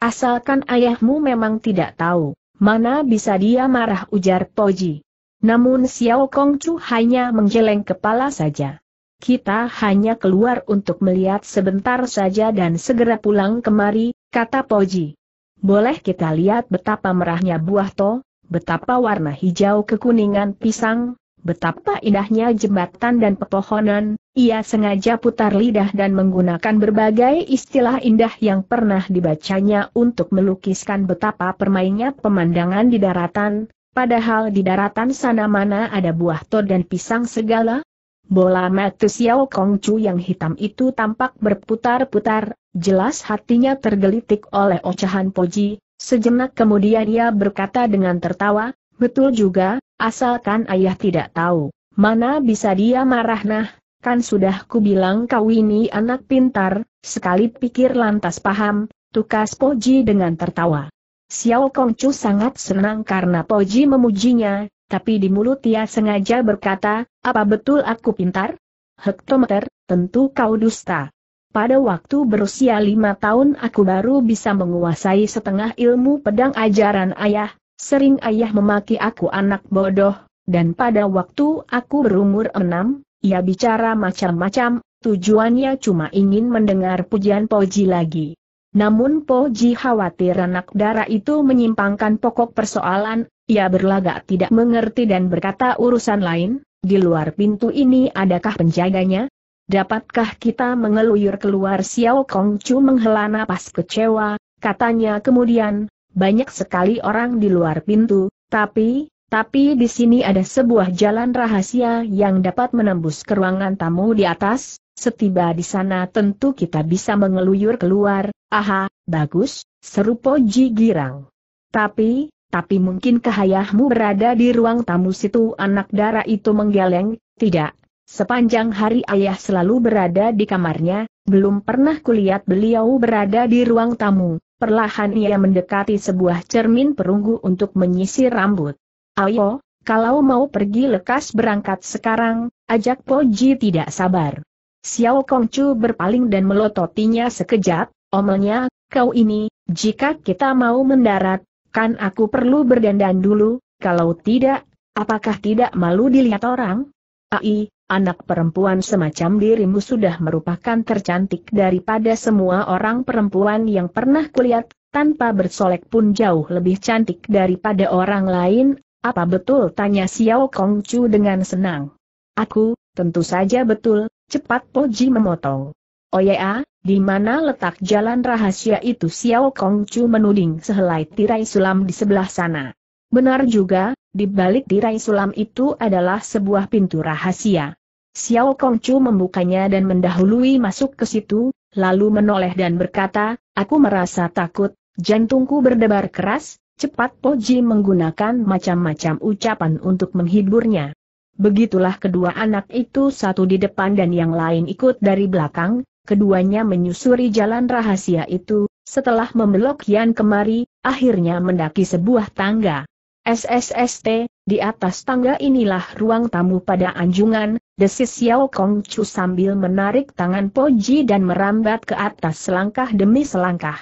Asalkan ayahmu memang tidak tahu, mana bisa dia marah ujar Poji. Namun Xiao Kongcu hanya menggeleng kepala saja. Kita hanya keluar untuk melihat sebentar saja dan segera pulang kemari, kata Poji. Boleh kita lihat betapa merahnya buah to, betapa warna hijau kekuningan pisang, Betapa indahnya jembatan dan pepohonan, ia sengaja putar lidah dan menggunakan berbagai istilah indah yang pernah dibacanya untuk melukiskan betapa permainnya pemandangan di daratan, padahal di daratan sana mana ada buah tod dan pisang segala. Bola mata Xiao Kongcu yang hitam itu tampak berputar-putar, jelas hatinya tergelitik oleh ocehan Poji, sejenak kemudian ia berkata dengan tertawa, Betul juga, asalkan ayah tidak tahu. Mana bisa dia marah nah, kan sudah ku bilang kau ini anak pintar, sekali pikir lantas paham, tukas Poji dengan tertawa. Xiao Kongcu sangat senang karena Poji memujinya, tapi di mulut ia sengaja berkata, apa betul aku pintar? Hektometer, tentu kau dusta. Pada waktu berusia lima tahun aku baru bisa menguasai setengah ilmu pedang ajaran ayah, Sering ayah memaki aku anak bodoh, dan pada waktu aku berumur enam, ia bicara macam-macam, tujuannya cuma ingin mendengar pujian Poji lagi. Namun Poji khawatir anak darah itu menyimpangkan pokok persoalan, ia berlagak tidak mengerti dan berkata urusan lain, di luar pintu ini adakah penjaganya? Dapatkah kita mengeluyur keluar Xiao Kong menghela napas kecewa, katanya kemudian, banyak sekali orang di luar pintu, tapi, tapi di sini ada sebuah jalan rahasia yang dapat menembus ke ruangan tamu di atas, setiba di sana tentu kita bisa mengeluyur keluar, aha, bagus, seru Poji Girang. Tapi, tapi mungkin kehayahmu berada di ruang tamu situ anak darah itu menggeleng, tidak. Sepanjang hari ayah selalu berada di kamarnya, belum pernah kulihat beliau berada di ruang tamu, Perlahan ia mendekati sebuah cermin perunggu untuk menyisir rambut. Ayo, kalau mau pergi lekas berangkat sekarang, ajak Po Ji tidak sabar. Xiao Kongcu berpaling dan melototinya sekejap, omelnya, kau ini, jika kita mau mendarat, kan aku perlu berdandan dulu, kalau tidak, apakah tidak malu dilihat orang? Ai, Anak perempuan semacam dirimu sudah merupakan tercantik daripada semua orang perempuan yang pernah kulihat, tanpa bersolek pun jauh lebih cantik daripada orang lain, apa betul tanya Xiao Kong Chu dengan senang. Aku, tentu saja betul, cepat Poji memotong. Oh ya, di mana letak jalan rahasia itu Xiao Kong Chu menuding sehelai tirai sulam di sebelah sana. Benar juga, di balik tirai sulam itu adalah sebuah pintu rahasia. Xiao Kongcu membukanya dan mendahului masuk ke situ, lalu menoleh dan berkata, aku merasa takut, jantungku berdebar keras, cepat Po Poji menggunakan macam-macam ucapan untuk menghiburnya. Begitulah kedua anak itu satu di depan dan yang lain ikut dari belakang, keduanya menyusuri jalan rahasia itu, setelah membelok Yan kemari, akhirnya mendaki sebuah tangga. SSST, di atas tangga inilah ruang tamu pada anjungan, desis Xiao Kong Chu sambil menarik tangan Po Ji dan merambat ke atas selangkah demi selangkah.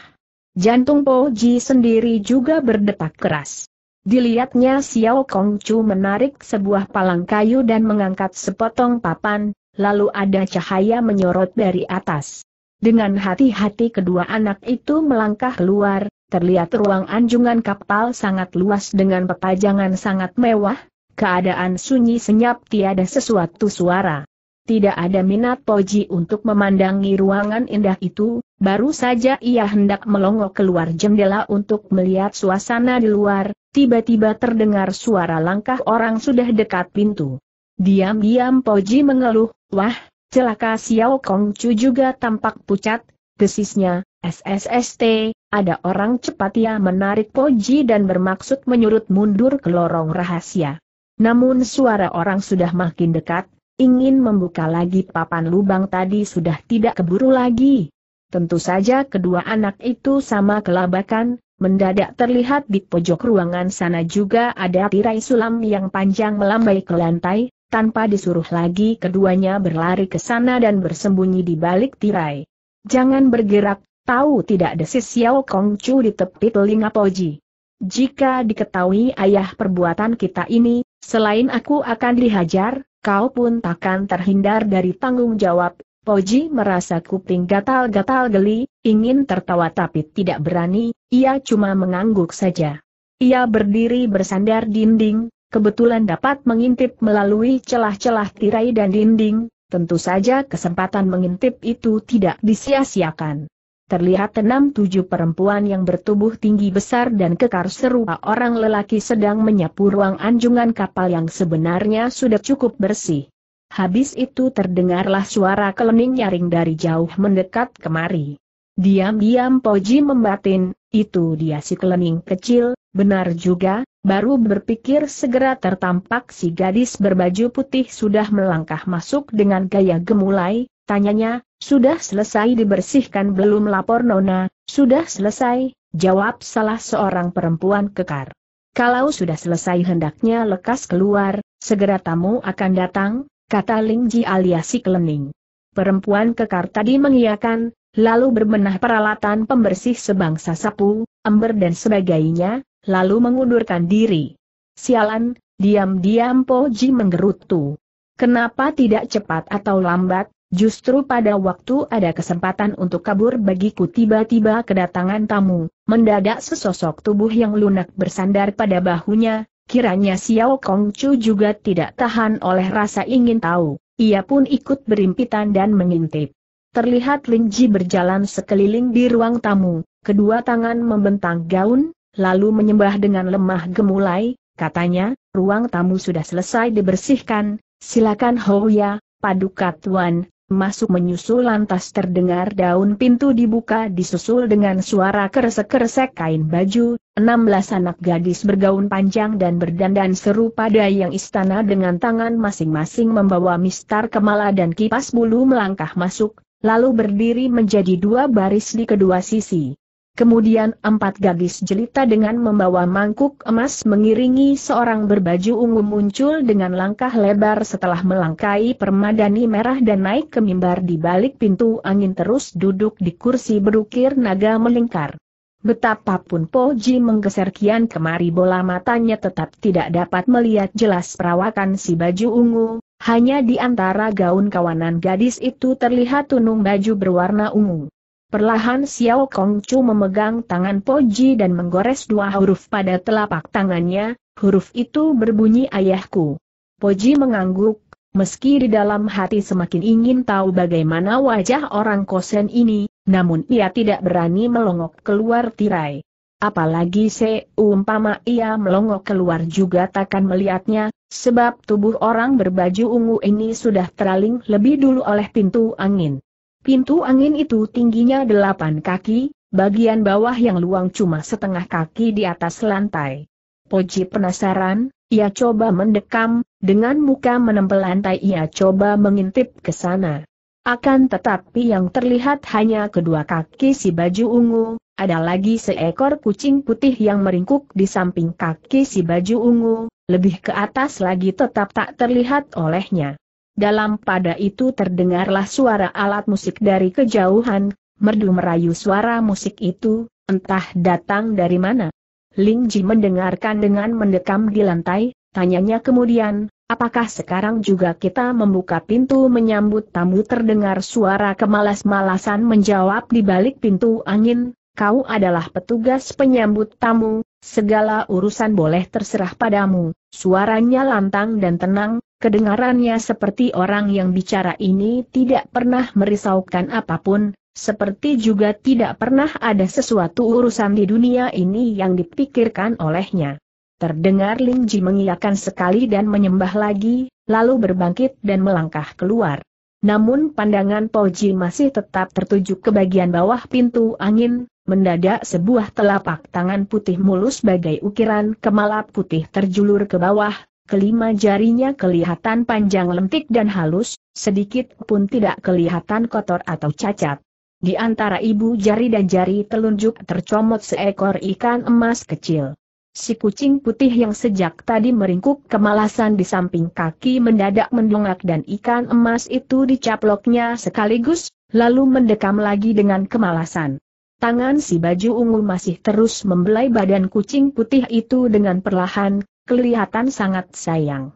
Jantung Po Ji sendiri juga berdetak keras. Dilihatnya Xiao Kong Chu menarik sebuah palang kayu dan mengangkat sepotong papan, lalu ada cahaya menyorot dari atas. Dengan hati-hati kedua anak itu melangkah keluar, terlihat ruang anjungan kapal sangat luas dengan pepajangan sangat mewah, keadaan sunyi senyap tiada sesuatu suara. Tidak ada minat Poji untuk memandangi ruangan indah itu, baru saja ia hendak melongo keluar jendela untuk melihat suasana di luar, tiba-tiba terdengar suara langkah orang sudah dekat pintu. Diam-diam Poji mengeluh, wah, celaka Xiao Kong Chu juga tampak pucat, desisnya, SSST, ada orang cepat ia menarik Poji dan bermaksud menyurut mundur ke lorong rahasia. Namun suara orang sudah makin dekat, ingin membuka lagi papan lubang tadi sudah tidak keburu lagi. Tentu saja kedua anak itu sama kelabakan, mendadak terlihat di pojok ruangan sana juga ada tirai sulam yang panjang melambai ke lantai, tanpa disuruh lagi keduanya berlari ke sana dan bersembunyi di balik tirai. Jangan bergerak, Tahu tidak desis Xiao Kong Chu di tepi telinga Poji? Jika diketahui ayah perbuatan kita ini, selain aku akan dihajar, kau pun takkan terhindar dari tanggung jawab. Poji merasa kuping gatal-gatal geli, ingin tertawa tapi tidak berani, ia cuma mengangguk saja. Ia berdiri bersandar dinding, kebetulan dapat mengintip melalui celah-celah tirai dan dinding, tentu saja kesempatan mengintip itu tidak disia-siakan terlihat enam tujuh perempuan yang bertubuh tinggi besar dan kekar serupa orang lelaki sedang menyapu ruang anjungan kapal yang sebenarnya sudah cukup bersih. Habis itu terdengarlah suara kelening nyaring dari jauh mendekat kemari. Diam-diam Poji membatin, itu dia si kelening kecil, benar juga, baru berpikir segera tertampak si gadis berbaju putih sudah melangkah masuk dengan gaya gemulai, tanyanya, sudah selesai dibersihkan belum lapor Nona, sudah selesai, jawab salah seorang perempuan kekar. Kalau sudah selesai hendaknya lekas keluar, segera tamu akan datang, kata Lingji alias si Klening. Perempuan kekar tadi mengiyakan, lalu berbenah peralatan pembersih sebangsa sapu, ember dan sebagainya, lalu mengundurkan diri. Sialan, diam-diam Po Ji menggerutu. Kenapa tidak cepat atau lambat, Justru pada waktu ada kesempatan untuk kabur bagiku tiba-tiba kedatangan tamu, mendadak sesosok tubuh yang lunak bersandar pada bahunya, kiranya Xiao Kongcu juga tidak tahan oleh rasa ingin tahu, ia pun ikut berimpitan dan mengintip. Terlihat Lin Ji berjalan sekeliling di ruang tamu, kedua tangan membentang gaun, lalu menyembah dengan lemah gemulai, katanya, ruang tamu sudah selesai dibersihkan, silakan Hoya, paduka tuan, masuk menyusul lantas terdengar daun pintu dibuka disusul dengan suara keresek-keresek kain baju, enam belas anak gadis bergaun panjang dan berdandan serupa dayang istana dengan tangan masing-masing membawa mistar kemala dan kipas bulu melangkah masuk, lalu berdiri menjadi dua baris di kedua sisi. Kemudian empat gadis jelita dengan membawa mangkuk emas mengiringi seorang berbaju ungu muncul dengan langkah lebar setelah melangkai permadani merah dan naik ke mimbar di balik pintu angin terus duduk di kursi berukir naga melingkar. Betapapun Poji menggeser kian kemari bola matanya tetap tidak dapat melihat jelas perawakan si baju ungu, hanya di antara gaun kawanan gadis itu terlihat tunung baju berwarna ungu. Perlahan Xiao Kong Chu memegang tangan Poji dan menggores dua huruf pada telapak tangannya, huruf itu berbunyi ayahku. Poji mengangguk, meski di dalam hati semakin ingin tahu bagaimana wajah orang kosen ini, namun ia tidak berani melongok keluar tirai. Apalagi seumpama ia melongok keluar juga takkan melihatnya, sebab tubuh orang berbaju ungu ini sudah teraling lebih dulu oleh pintu angin. Pintu angin itu tingginya delapan kaki, bagian bawah yang luang cuma setengah kaki di atas lantai. Poji penasaran, ia coba mendekam, dengan muka menempel lantai ia coba mengintip ke sana. Akan tetapi yang terlihat hanya kedua kaki si baju ungu, ada lagi seekor kucing putih yang meringkuk di samping kaki si baju ungu, lebih ke atas lagi tetap tak terlihat olehnya. Dalam pada itu terdengarlah suara alat musik dari kejauhan, merdu merayu suara musik itu, entah datang dari mana. Ling Ji mendengarkan dengan mendekam di lantai, tanyanya kemudian, apakah sekarang juga kita membuka pintu menyambut tamu terdengar suara kemalas-malasan menjawab di balik pintu angin, kau adalah petugas penyambut tamu, segala urusan boleh terserah padamu, suaranya lantang dan tenang, Kedengarannya seperti orang yang bicara ini tidak pernah merisaukan apapun, seperti juga tidak pernah ada sesuatu urusan di dunia ini yang dipikirkan olehnya. Terdengar Ling Ji mengiyakan sekali dan menyembah lagi, lalu berbangkit dan melangkah keluar. Namun pandangan Po Ji masih tetap tertuju ke bagian bawah pintu angin, mendadak sebuah telapak tangan putih mulus bagai ukiran kemalap putih terjulur ke bawah, kelima jarinya kelihatan panjang lentik dan halus, sedikit pun tidak kelihatan kotor atau cacat. Di antara ibu jari dan jari telunjuk tercomot seekor ikan emas kecil. Si kucing putih yang sejak tadi meringkuk kemalasan di samping kaki mendadak mendongak dan ikan emas itu dicaploknya sekaligus, lalu mendekam lagi dengan kemalasan. Tangan si baju ungu masih terus membelai badan kucing putih itu dengan perlahan, kelihatan sangat sayang.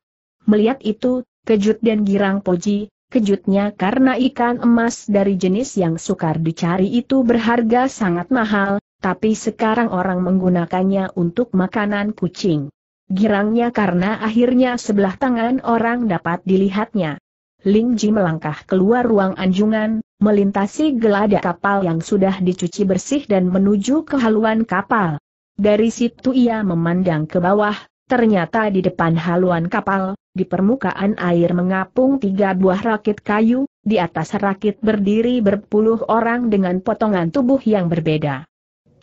Melihat itu, kejut dan girang Poji, kejutnya karena ikan emas dari jenis yang sukar dicari itu berharga sangat mahal, tapi sekarang orang menggunakannya untuk makanan kucing. Girangnya karena akhirnya sebelah tangan orang dapat dilihatnya. Ling Ji melangkah keluar ruang anjungan, melintasi geladak kapal yang sudah dicuci bersih dan menuju ke haluan kapal. Dari situ ia memandang ke bawah, Ternyata di depan haluan kapal, di permukaan air mengapung tiga buah rakit kayu, di atas rakit berdiri berpuluh orang dengan potongan tubuh yang berbeda.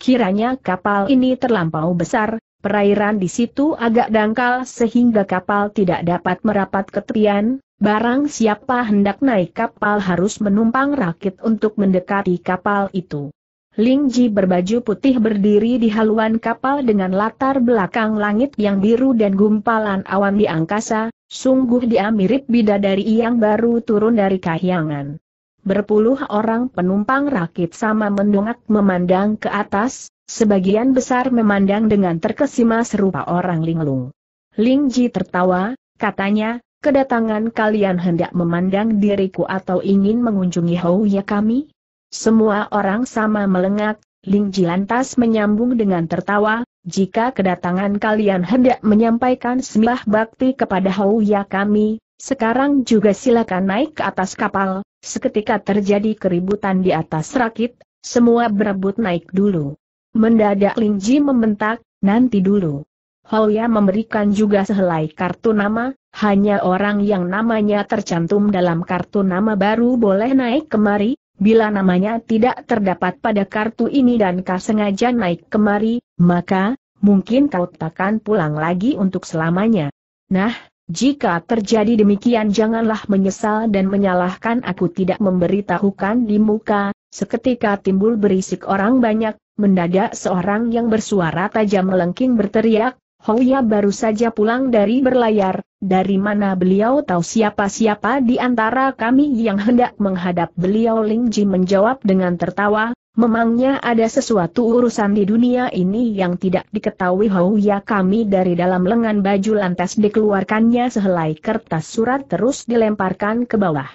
Kiranya kapal ini terlampau besar, perairan di situ agak dangkal sehingga kapal tidak dapat merapat ke tepian, barang siapa hendak naik kapal harus menumpang rakit untuk mendekati kapal itu. Ling Ji berbaju putih berdiri di haluan kapal dengan latar belakang langit yang biru dan gumpalan awan di angkasa, sungguh dia mirip bidadari yang baru turun dari kahyangan. Berpuluh orang penumpang rakit sama mendongak memandang ke atas, sebagian besar memandang dengan terkesima serupa orang linglung. Ling Ji tertawa, katanya, kedatangan kalian hendak memandang diriku atau ingin mengunjungi Houya kami? Semua orang sama melengak, Ling Ji lantas menyambung dengan tertawa, jika kedatangan kalian hendak menyampaikan sembah bakti kepada Houya kami, sekarang juga silakan naik ke atas kapal, seketika terjadi keributan di atas rakit, semua berebut naik dulu. Mendadak Ling Ji membentak, nanti dulu. Houya memberikan juga sehelai kartu nama, hanya orang yang namanya tercantum dalam kartu nama baru boleh naik kemari, Bila namanya tidak terdapat pada kartu ini dan kau sengaja naik kemari, maka, mungkin kau takkan pulang lagi untuk selamanya. Nah, jika terjadi demikian janganlah menyesal dan menyalahkan aku tidak memberitahukan di muka, seketika timbul berisik orang banyak, mendadak seorang yang bersuara tajam melengking berteriak, Ya baru saja pulang dari berlayar, dari mana beliau tahu siapa-siapa di antara kami yang hendak menghadap beliau Ling Ji menjawab dengan tertawa, memangnya ada sesuatu urusan di dunia ini yang tidak diketahui Ya kami dari dalam lengan baju lantas dikeluarkannya sehelai kertas surat terus dilemparkan ke bawah.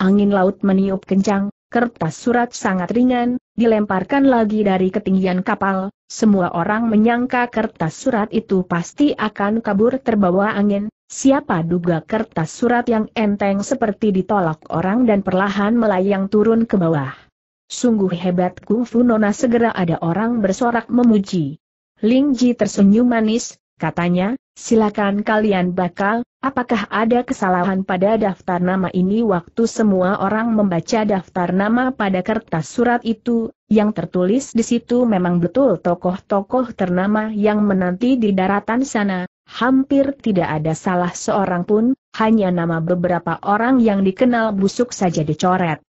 Angin laut meniup kencang, kertas surat sangat ringan, dilemparkan lagi dari ketinggian kapal, semua orang menyangka kertas surat itu pasti akan kabur terbawa angin, siapa duga kertas surat yang enteng seperti ditolak orang dan perlahan melayang turun ke bawah. Sungguh hebat kungfu nona segera ada orang bersorak memuji. Ling Ji tersenyum manis, katanya, Silakan kalian bakal, apakah ada kesalahan pada daftar nama ini waktu semua orang membaca daftar nama pada kertas surat itu, yang tertulis di situ memang betul tokoh-tokoh ternama yang menanti di daratan sana, hampir tidak ada salah seorang pun, hanya nama beberapa orang yang dikenal busuk saja dicoret.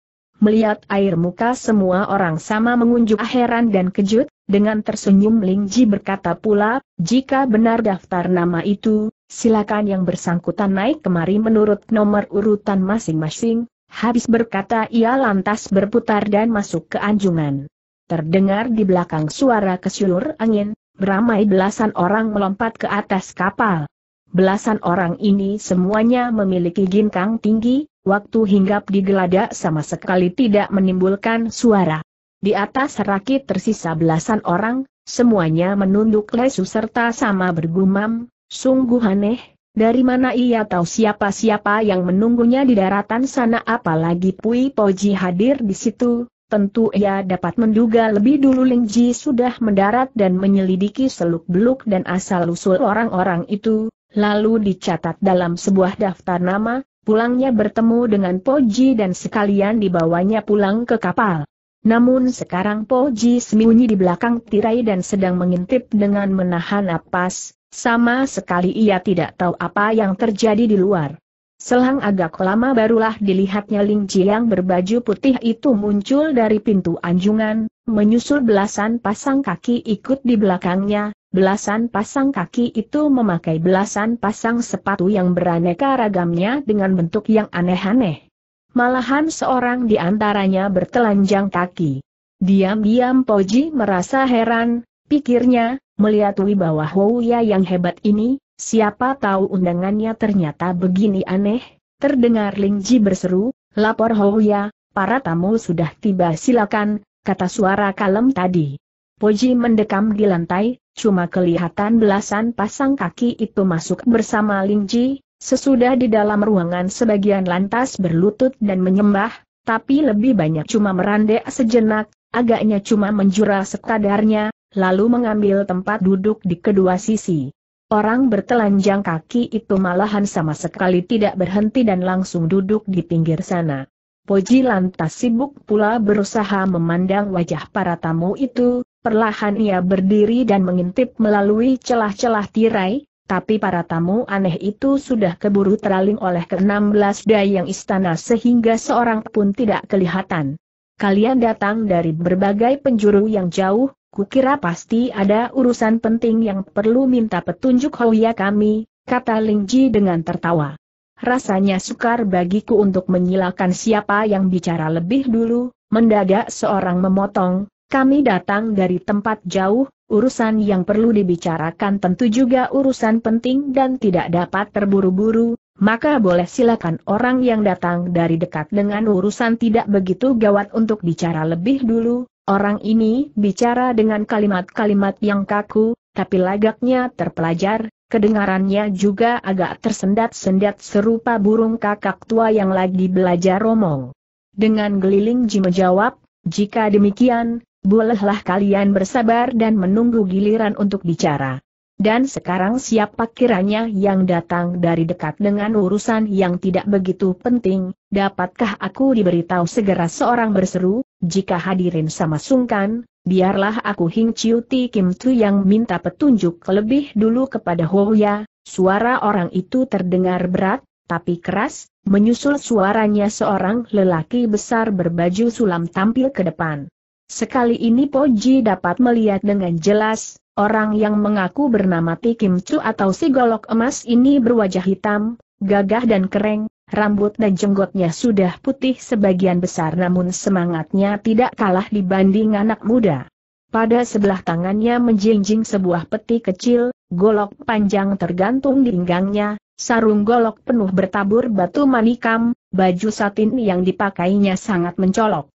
Melihat air muka semua orang sama mengunjuk heran dan kejut, dengan tersenyum Ling Ji berkata pula, jika benar daftar nama itu, silakan yang bersangkutan naik kemari menurut nomor urutan masing-masing, habis berkata ia lantas berputar dan masuk ke anjungan. Terdengar di belakang suara kesyulur angin, beramai belasan orang melompat ke atas kapal. Belasan orang ini semuanya memiliki ginkang tinggi, Waktu hinggap di geladak sama sekali tidak menimbulkan suara. Di atas rakit tersisa belasan orang, semuanya menunduk lesu serta sama bergumam, sungguh aneh, dari mana ia tahu siapa-siapa yang menunggunya di daratan sana apalagi Pui Poji hadir di situ, tentu ia dapat menduga lebih dulu Ling Ji sudah mendarat dan menyelidiki seluk-beluk dan asal-usul orang-orang itu, lalu dicatat dalam sebuah daftar nama, pulangnya bertemu dengan Poji dan sekalian dibawanya pulang ke kapal. Namun sekarang Poji sembunyi di belakang tirai dan sedang mengintip dengan menahan napas, sama sekali ia tidak tahu apa yang terjadi di luar. Selang agak lama barulah dilihatnya Ling yang berbaju putih itu muncul dari pintu anjungan, menyusul belasan pasang kaki ikut di belakangnya, Belasan pasang kaki itu memakai belasan pasang sepatu yang beraneka ragamnya dengan bentuk yang aneh-aneh. Malahan seorang di antaranya bertelanjang kaki. Diam-diam Poji merasa heran, pikirnya, melihat wibawa Houya yang hebat ini, siapa tahu undangannya ternyata begini aneh. Terdengar Lingji berseru, lapor Houya, para tamu sudah tiba silakan, kata suara kalem tadi. Poji mendekam di lantai, Cuma kelihatan belasan pasang kaki itu masuk bersama Lingji. sesudah di dalam ruangan sebagian lantas berlutut dan menyembah, tapi lebih banyak cuma merandek sejenak, agaknya cuma menjura sekadarnya, lalu mengambil tempat duduk di kedua sisi. Orang bertelanjang kaki itu malahan sama sekali tidak berhenti dan langsung duduk di pinggir sana. Poji lantas sibuk pula berusaha memandang wajah para tamu itu, Perlahan ia berdiri dan mengintip melalui celah-celah tirai, tapi para tamu aneh itu sudah keburu teraling oleh ke-16 dayang istana sehingga seorang pun tidak kelihatan. Kalian datang dari berbagai penjuru yang jauh, kukira pasti ada urusan penting yang perlu minta petunjuk Hoya kami, kata Lingji dengan tertawa. Rasanya sukar bagiku untuk menyilakan siapa yang bicara lebih dulu, mendadak seorang memotong, kami datang dari tempat jauh, urusan yang perlu dibicarakan tentu juga urusan penting dan tidak dapat terburu-buru, maka boleh silakan orang yang datang dari dekat dengan urusan tidak begitu gawat untuk bicara lebih dulu. Orang ini bicara dengan kalimat-kalimat yang kaku, tapi lagaknya terpelajar, kedengarannya juga agak tersendat-sendat serupa burung kakak tua yang lagi belajar omong. Dengan geliling Jim menjawab, jika demikian, Bolehlah kalian bersabar dan menunggu giliran untuk bicara. Dan sekarang siapa kiranya yang datang dari dekat dengan urusan yang tidak begitu penting, dapatkah aku diberitahu segera seorang berseru, jika hadirin sama sungkan, biarlah aku Hing Chiu Ti Kim Tu yang minta petunjuk lebih dulu kepada Hoya, suara orang itu terdengar berat, tapi keras, menyusul suaranya seorang lelaki besar berbaju sulam tampil ke depan. Sekali ini Poji dapat melihat dengan jelas, orang yang mengaku bernama Tikim Chu atau si golok emas ini berwajah hitam, gagah dan kering, rambut dan jenggotnya sudah putih sebagian besar namun semangatnya tidak kalah dibanding anak muda. Pada sebelah tangannya menjinjing sebuah peti kecil, golok panjang tergantung di pinggangnya, sarung golok penuh bertabur batu manikam, baju satin yang dipakainya sangat mencolok.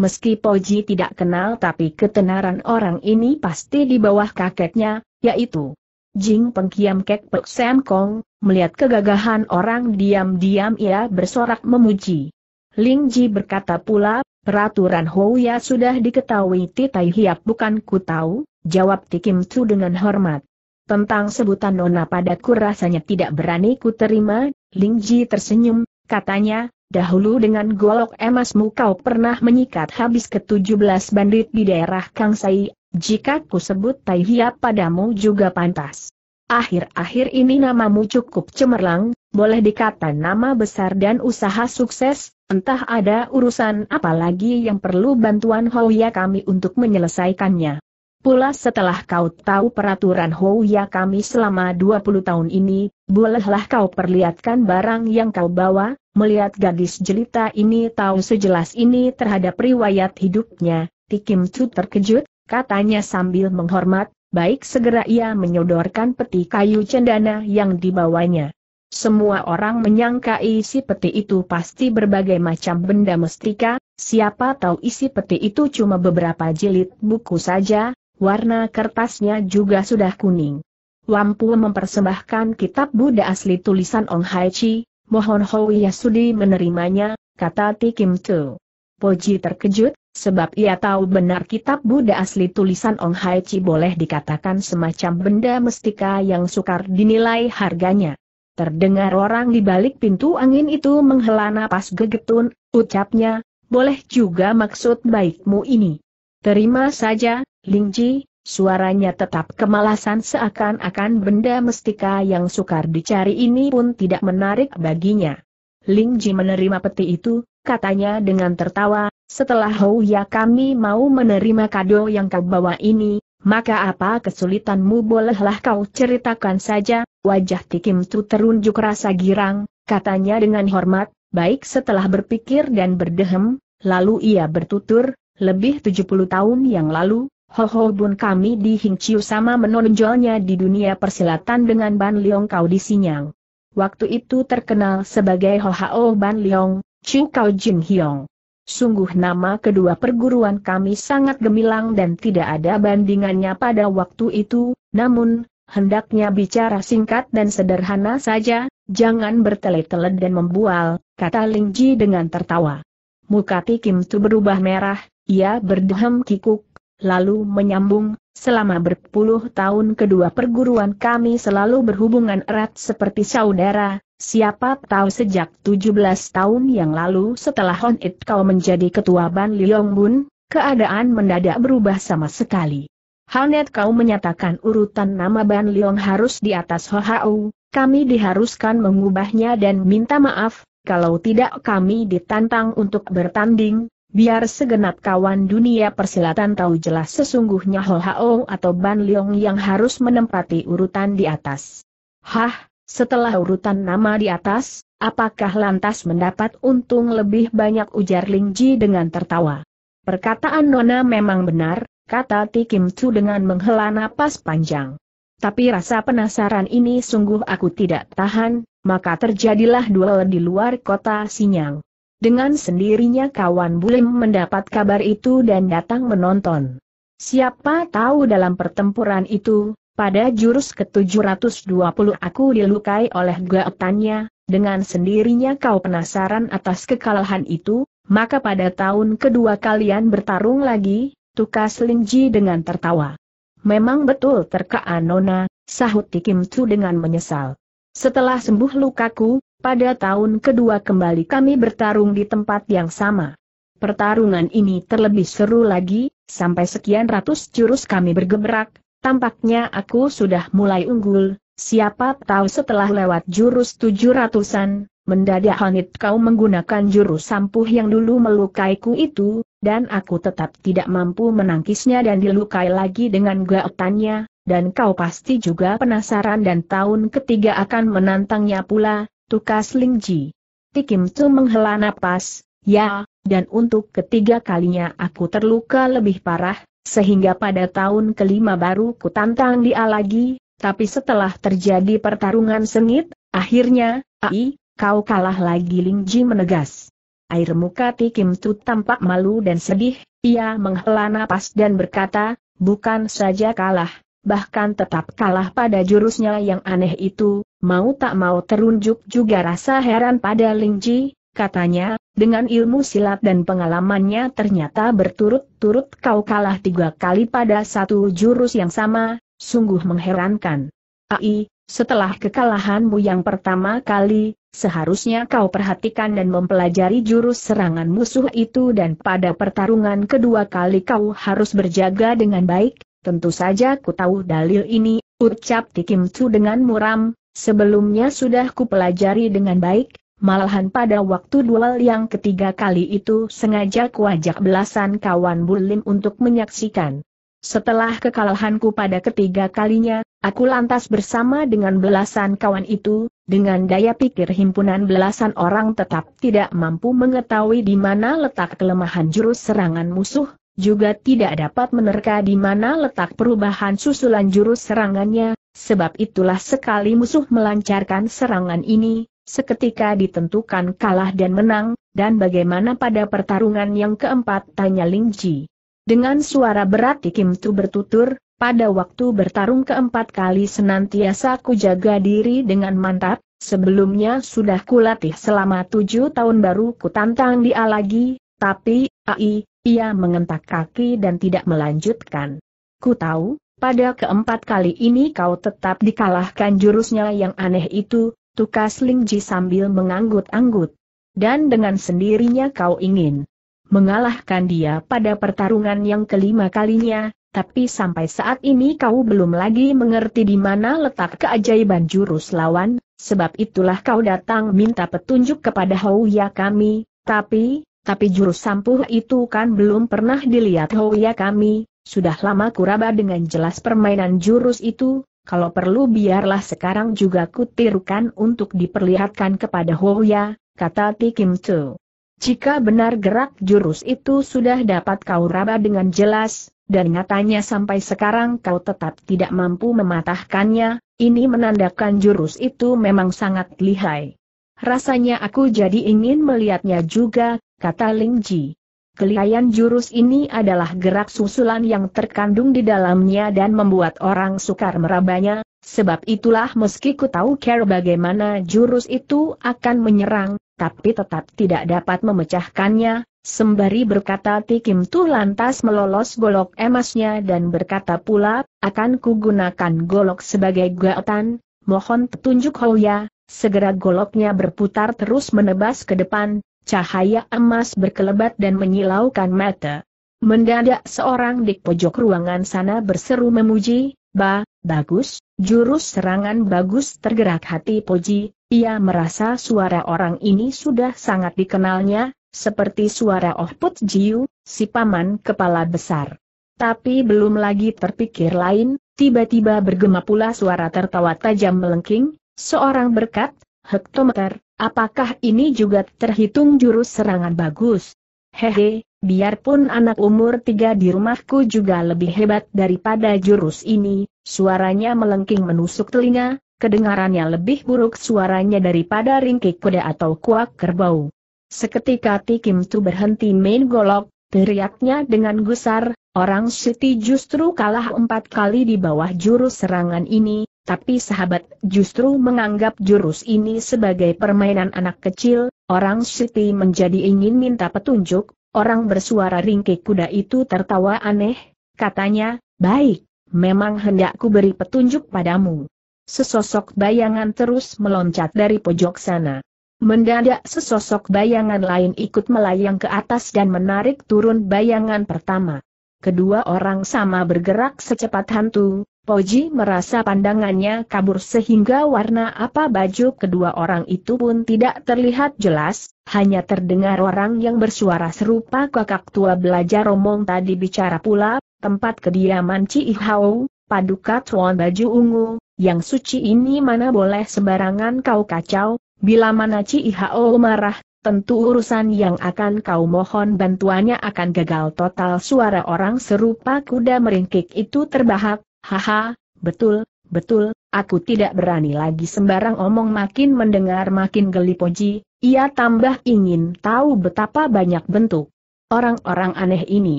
Meski Poji tidak kenal tapi ketenaran orang ini pasti di bawah kakeknya, yaitu Jing Pengkiam Kek Pek Sam Kong, melihat kegagahan orang diam-diam ia bersorak memuji. Ling Ji berkata pula, peraturan Houya sudah diketahui Titai Hiap bukan ku tahu, jawab Tikim Tu dengan hormat. Tentang sebutan nona padaku rasanya tidak berani ku terima, Ling Ji tersenyum, katanya, Dahulu dengan golok emasmu kau pernah menyikat habis ke-17 bandit di daerah Kang Kangsai, jika ku sebut Tai padamu juga pantas. Akhir-akhir ini namamu cukup cemerlang, boleh dikata nama besar dan usaha sukses, entah ada urusan apa lagi yang perlu bantuan Hoya kami untuk menyelesaikannya. Pula setelah kau tahu peraturan Ya kami selama 20 tahun ini, bolehlah kau perlihatkan barang yang kau bawa, melihat gadis jelita ini tahu sejelas ini terhadap riwayat hidupnya, Tikim Chu terkejut, katanya sambil menghormat, baik segera ia menyodorkan peti kayu cendana yang dibawanya. Semua orang menyangka isi peti itu pasti berbagai macam benda mestika, siapa tahu isi peti itu cuma beberapa jilid buku saja, Warna kertasnya juga sudah kuning. Wampu mempersembahkan kitab Buddha asli tulisan Ong Hai Chi, mohon Hoi Yasudi menerimanya, kata Ti Kim Tu. Poji terkejut, sebab ia tahu benar kitab Buddha asli tulisan Ong Hai Chi boleh dikatakan semacam benda mestika yang sukar dinilai harganya. Terdengar orang di balik pintu angin itu menghela napas gegetun, ucapnya, boleh juga maksud baikmu ini. Terima saja, Lingji, suaranya tetap kemalasan seakan-akan benda mestika yang sukar dicari ini pun tidak menarik baginya. Lingji menerima peti itu, katanya dengan tertawa, setelah Hou Ya kami mau menerima kado yang kau bawa ini, maka apa kesulitanmu bolehlah kau ceritakan saja, wajah Tikim Tu terunjuk rasa girang, katanya dengan hormat, baik setelah berpikir dan berdehem, lalu ia bertutur, lebih 70 tahun yang lalu, Ho Bun kami di Hing Chiu sama menonjolnya di dunia persilatan dengan Ban Leong Kau di Sinyang. Waktu itu terkenal sebagai Ho Hao Ban Leong, Chiu Kau Jin Hiong. Sungguh nama kedua perguruan kami sangat gemilang dan tidak ada bandingannya pada waktu itu, namun, hendaknya bicara singkat dan sederhana saja, jangan bertele-tele dan membual, kata Ling Ji dengan tertawa. Muka Ti Kim Tu berubah merah, ia berdehem kikuk, lalu menyambung, selama berpuluh tahun kedua perguruan kami selalu berhubungan erat seperti saudara, siapa tahu sejak 17 tahun yang lalu setelah Hon It kau menjadi ketua Ban Liong Bun, keadaan mendadak berubah sama sekali. It kau menyatakan urutan nama Ban Liong harus di atas Ho Hau. kami diharuskan mengubahnya dan minta maaf, kalau tidak kami ditantang untuk bertanding, Biar segenap kawan dunia persilatan tahu jelas sesungguhnya Ho Haong atau Ban Leong yang harus menempati urutan di atas. Hah, setelah urutan nama di atas, apakah lantas mendapat untung lebih banyak ujar Ling Ji dengan tertawa. Perkataan Nona memang benar, kata Ti Kim Chu dengan menghela napas panjang. Tapi rasa penasaran ini sungguh aku tidak tahan, maka terjadilah duel di luar kota Sinyang. Dengan sendirinya kawan Bulim mendapat kabar itu dan datang menonton. Siapa tahu dalam pertempuran itu, pada jurus ke-720 aku dilukai oleh gaetannya, dengan sendirinya kau penasaran atas kekalahan itu, maka pada tahun kedua kalian bertarung lagi, tukas Linji dengan tertawa. Memang betul terkaan Nona, sahut Tikim Tu dengan menyesal. Setelah sembuh lukaku, pada tahun kedua kembali kami bertarung di tempat yang sama. Pertarungan ini terlebih seru lagi, sampai sekian ratus jurus kami bergerak. tampaknya aku sudah mulai unggul, siapa tahu setelah lewat jurus tujuh ratusan, mendadak Hanit kau menggunakan jurus sampuh yang dulu melukaiku itu, dan aku tetap tidak mampu menangkisnya dan dilukai lagi dengan gaetannya, dan kau pasti juga penasaran dan tahun ketiga akan menantangnya pula, tukas Ling Ji. Tikim Tu menghela napas, ya, dan untuk ketiga kalinya aku terluka lebih parah, sehingga pada tahun kelima baru ku tantang dia lagi, tapi setelah terjadi pertarungan sengit, akhirnya, ai, kau kalah lagi Ling Ji menegas. Air muka Tikim Tu tampak malu dan sedih, ia menghela napas dan berkata, bukan saja kalah, bahkan tetap kalah pada jurusnya yang aneh itu, mau tak mau terunjuk juga rasa heran pada Lingji, katanya, dengan ilmu silat dan pengalamannya ternyata berturut-turut kau kalah tiga kali pada satu jurus yang sama, sungguh mengherankan. Ai, setelah kekalahanmu yang pertama kali, seharusnya kau perhatikan dan mempelajari jurus serangan musuh itu dan pada pertarungan kedua kali kau harus berjaga dengan baik, tentu saja ku tahu dalil ini, ucap Tikim Tsu dengan muram, Sebelumnya sudah kupelajari dengan baik, malahan pada waktu duel yang ketiga kali itu sengaja kuajak belasan kawan Bulim untuk menyaksikan. Setelah kekalahanku pada ketiga kalinya, aku lantas bersama dengan belasan kawan itu, dengan daya pikir himpunan belasan orang tetap tidak mampu mengetahui di mana letak kelemahan jurus serangan musuh, juga tidak dapat menerka di mana letak perubahan susulan jurus serangannya, sebab itulah sekali musuh melancarkan serangan ini, seketika ditentukan kalah dan menang, dan bagaimana pada pertarungan yang keempat tanya Ling Ji. Dengan suara berat Kim Tu bertutur, pada waktu bertarung keempat kali senantiasa kujaga diri dengan mantap, sebelumnya sudah kulatih selama tujuh tahun baru ku tantang dia lagi, tapi, ai, ia mengentak kaki dan tidak melanjutkan. Ku tahu, pada keempat kali ini kau tetap dikalahkan jurusnya yang aneh itu, tukas Lingji sambil menganggut-anggut. Dan dengan sendirinya kau ingin mengalahkan dia pada pertarungan yang kelima kalinya, tapi sampai saat ini kau belum lagi mengerti di mana letak keajaiban jurus lawan, sebab itulah kau datang minta petunjuk kepada Houya kami, tapi, tapi jurus sampuh itu kan belum pernah dilihat Hoya oh kami, sudah lama kuraba dengan jelas permainan jurus itu, kalau perlu biarlah sekarang juga kutirukan untuk diperlihatkan kepada Hoya, oh kata Kim Tu. Jika benar gerak jurus itu sudah dapat kau raba dengan jelas, dan nyatanya sampai sekarang kau tetap tidak mampu mematahkannya, ini menandakan jurus itu memang sangat lihai. Rasanya aku jadi ingin melihatnya juga, kata Ling Ji. Kelihayan jurus ini adalah gerak susulan yang terkandung di dalamnya dan membuat orang sukar merabanya, sebab itulah meski ku tahu care bagaimana jurus itu akan menyerang, tapi tetap tidak dapat memecahkannya, sembari berkata Tikim Tu lantas melolos golok emasnya dan berkata pula, akan kugunakan golok sebagai gaotan, mohon petunjuk ya. Segera goloknya berputar terus menebas ke depan, cahaya emas berkelebat dan menyilaukan mata. Mendadak seorang di pojok ruangan sana berseru memuji, Ba, bagus, jurus serangan bagus tergerak hati Poji, ia merasa suara orang ini sudah sangat dikenalnya, seperti suara Oh Put Jiu, si paman kepala besar. Tapi belum lagi terpikir lain, tiba-tiba bergema pula suara tertawa tajam melengking, Seorang berkat, hektometer, apakah ini juga terhitung jurus serangan bagus? Hehe, biarpun anak umur tiga di rumahku juga lebih hebat daripada jurus ini, suaranya melengking menusuk telinga, kedengarannya lebih buruk suaranya daripada ringkik kuda atau kuak kerbau. Seketika Tikim Tu berhenti main golok, teriaknya dengan gusar, orang Siti justru kalah empat kali di bawah jurus serangan ini, tapi sahabat justru menganggap jurus ini sebagai permainan anak kecil, orang Siti menjadi ingin minta petunjuk, orang bersuara ringkik kuda itu tertawa aneh, katanya, baik, memang hendakku beri petunjuk padamu. Sesosok bayangan terus meloncat dari pojok sana. Mendadak sesosok bayangan lain ikut melayang ke atas dan menarik turun bayangan pertama. Kedua orang sama bergerak secepat hantu, Poji merasa pandangannya kabur sehingga warna apa baju kedua orang itu pun tidak terlihat jelas, hanya terdengar orang yang bersuara serupa kakak tua belajar omong tadi bicara pula, tempat kediaman Ci Hao, paduka tuan baju ungu, yang suci ini mana boleh sembarangan kau kacau, bila mana Ci Hao marah, tentu urusan yang akan kau mohon bantuannya akan gagal total suara orang serupa kuda meringkik itu terbahak, haha, betul, betul, aku tidak berani lagi sembarang omong makin mendengar makin geli poji, ia tambah ingin tahu betapa banyak bentuk orang-orang aneh ini.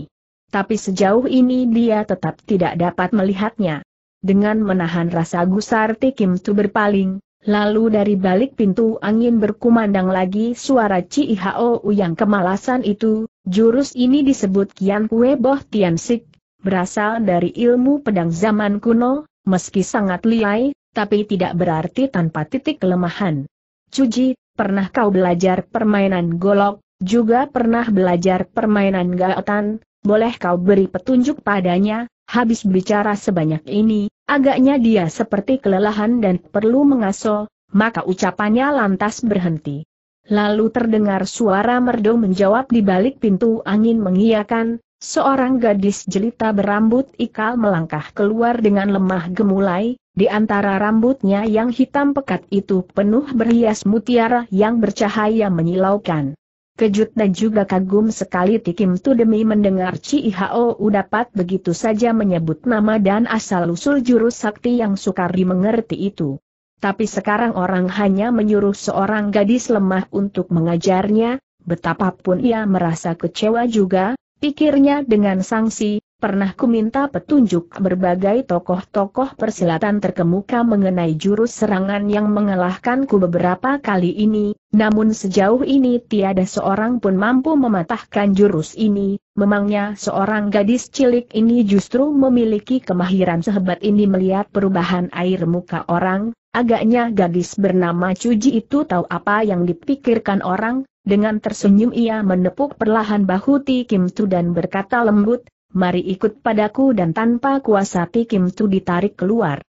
Tapi sejauh ini dia tetap tidak dapat melihatnya. Dengan menahan rasa gusar Tikim Tu berpaling, Lalu dari balik pintu angin berkumandang lagi suara Ci Hao yang kemalasan itu, jurus ini disebut Kian Kue Boh Tian Sik, berasal dari ilmu pedang zaman kuno, meski sangat liai, tapi tidak berarti tanpa titik kelemahan. Cuji, pernah kau belajar permainan golok, juga pernah belajar permainan gaotan, boleh kau beri petunjuk padanya, habis bicara sebanyak ini, Agaknya dia seperti kelelahan dan perlu mengaso, maka ucapannya lantas berhenti. Lalu terdengar suara merdu menjawab di balik pintu angin mengiakan. seorang gadis jelita berambut ikal melangkah keluar dengan lemah gemulai, di antara rambutnya yang hitam pekat itu penuh berhias mutiara yang bercahaya menyilaukan. Kejut dan juga kagum sekali Tikim Tu demi mendengar Cihou dapat begitu saja menyebut nama dan asal-usul jurus sakti yang sukar dimengerti itu. Tapi sekarang orang hanya menyuruh seorang gadis lemah untuk mengajarnya, betapapun ia merasa kecewa juga, pikirnya dengan sangsi, pernah kuminta petunjuk berbagai tokoh-tokoh persilatan terkemuka mengenai jurus serangan yang mengalahkanku beberapa kali ini, namun sejauh ini tiada seorang pun mampu mematahkan jurus ini, memangnya seorang gadis cilik ini justru memiliki kemahiran sehebat ini melihat perubahan air muka orang, agaknya gadis bernama Cuji itu tahu apa yang dipikirkan orang, dengan tersenyum ia menepuk perlahan bahu Ti Kim Tu dan berkata lembut, mari ikut padaku dan tanpa kuasa Tikim Tu ditarik keluar.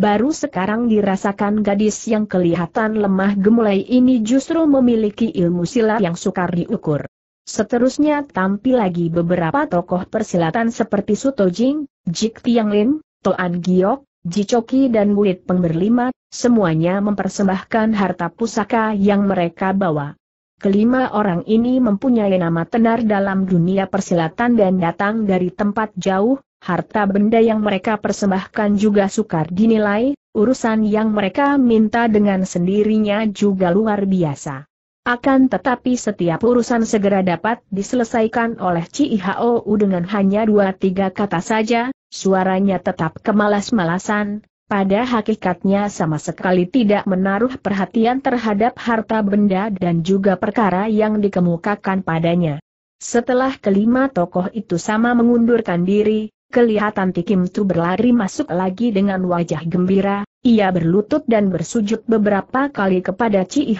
Baru sekarang dirasakan gadis yang kelihatan lemah gemulai ini justru memiliki ilmu silat yang sukar diukur. Seterusnya tampil lagi beberapa tokoh persilatan seperti Suto Jing, Jik Tiang Lin, Toan Giok, Jichoki dan murid pemberlima, semuanya mempersembahkan harta pusaka yang mereka bawa. Kelima orang ini mempunyai nama tenar dalam dunia persilatan dan datang dari tempat jauh, harta benda yang mereka persembahkan juga sukar dinilai, urusan yang mereka minta dengan sendirinya juga luar biasa. Akan tetapi setiap urusan segera dapat diselesaikan oleh Cihou dengan hanya dua tiga kata saja, suaranya tetap kemalas-malasan, pada hakikatnya sama sekali tidak menaruh perhatian terhadap harta benda dan juga perkara yang dikemukakan padanya. Setelah kelima tokoh itu sama mengundurkan diri, kelihatan Tikim Tu berlari masuk lagi dengan wajah gembira, ia berlutut dan bersujud beberapa kali kepada Ci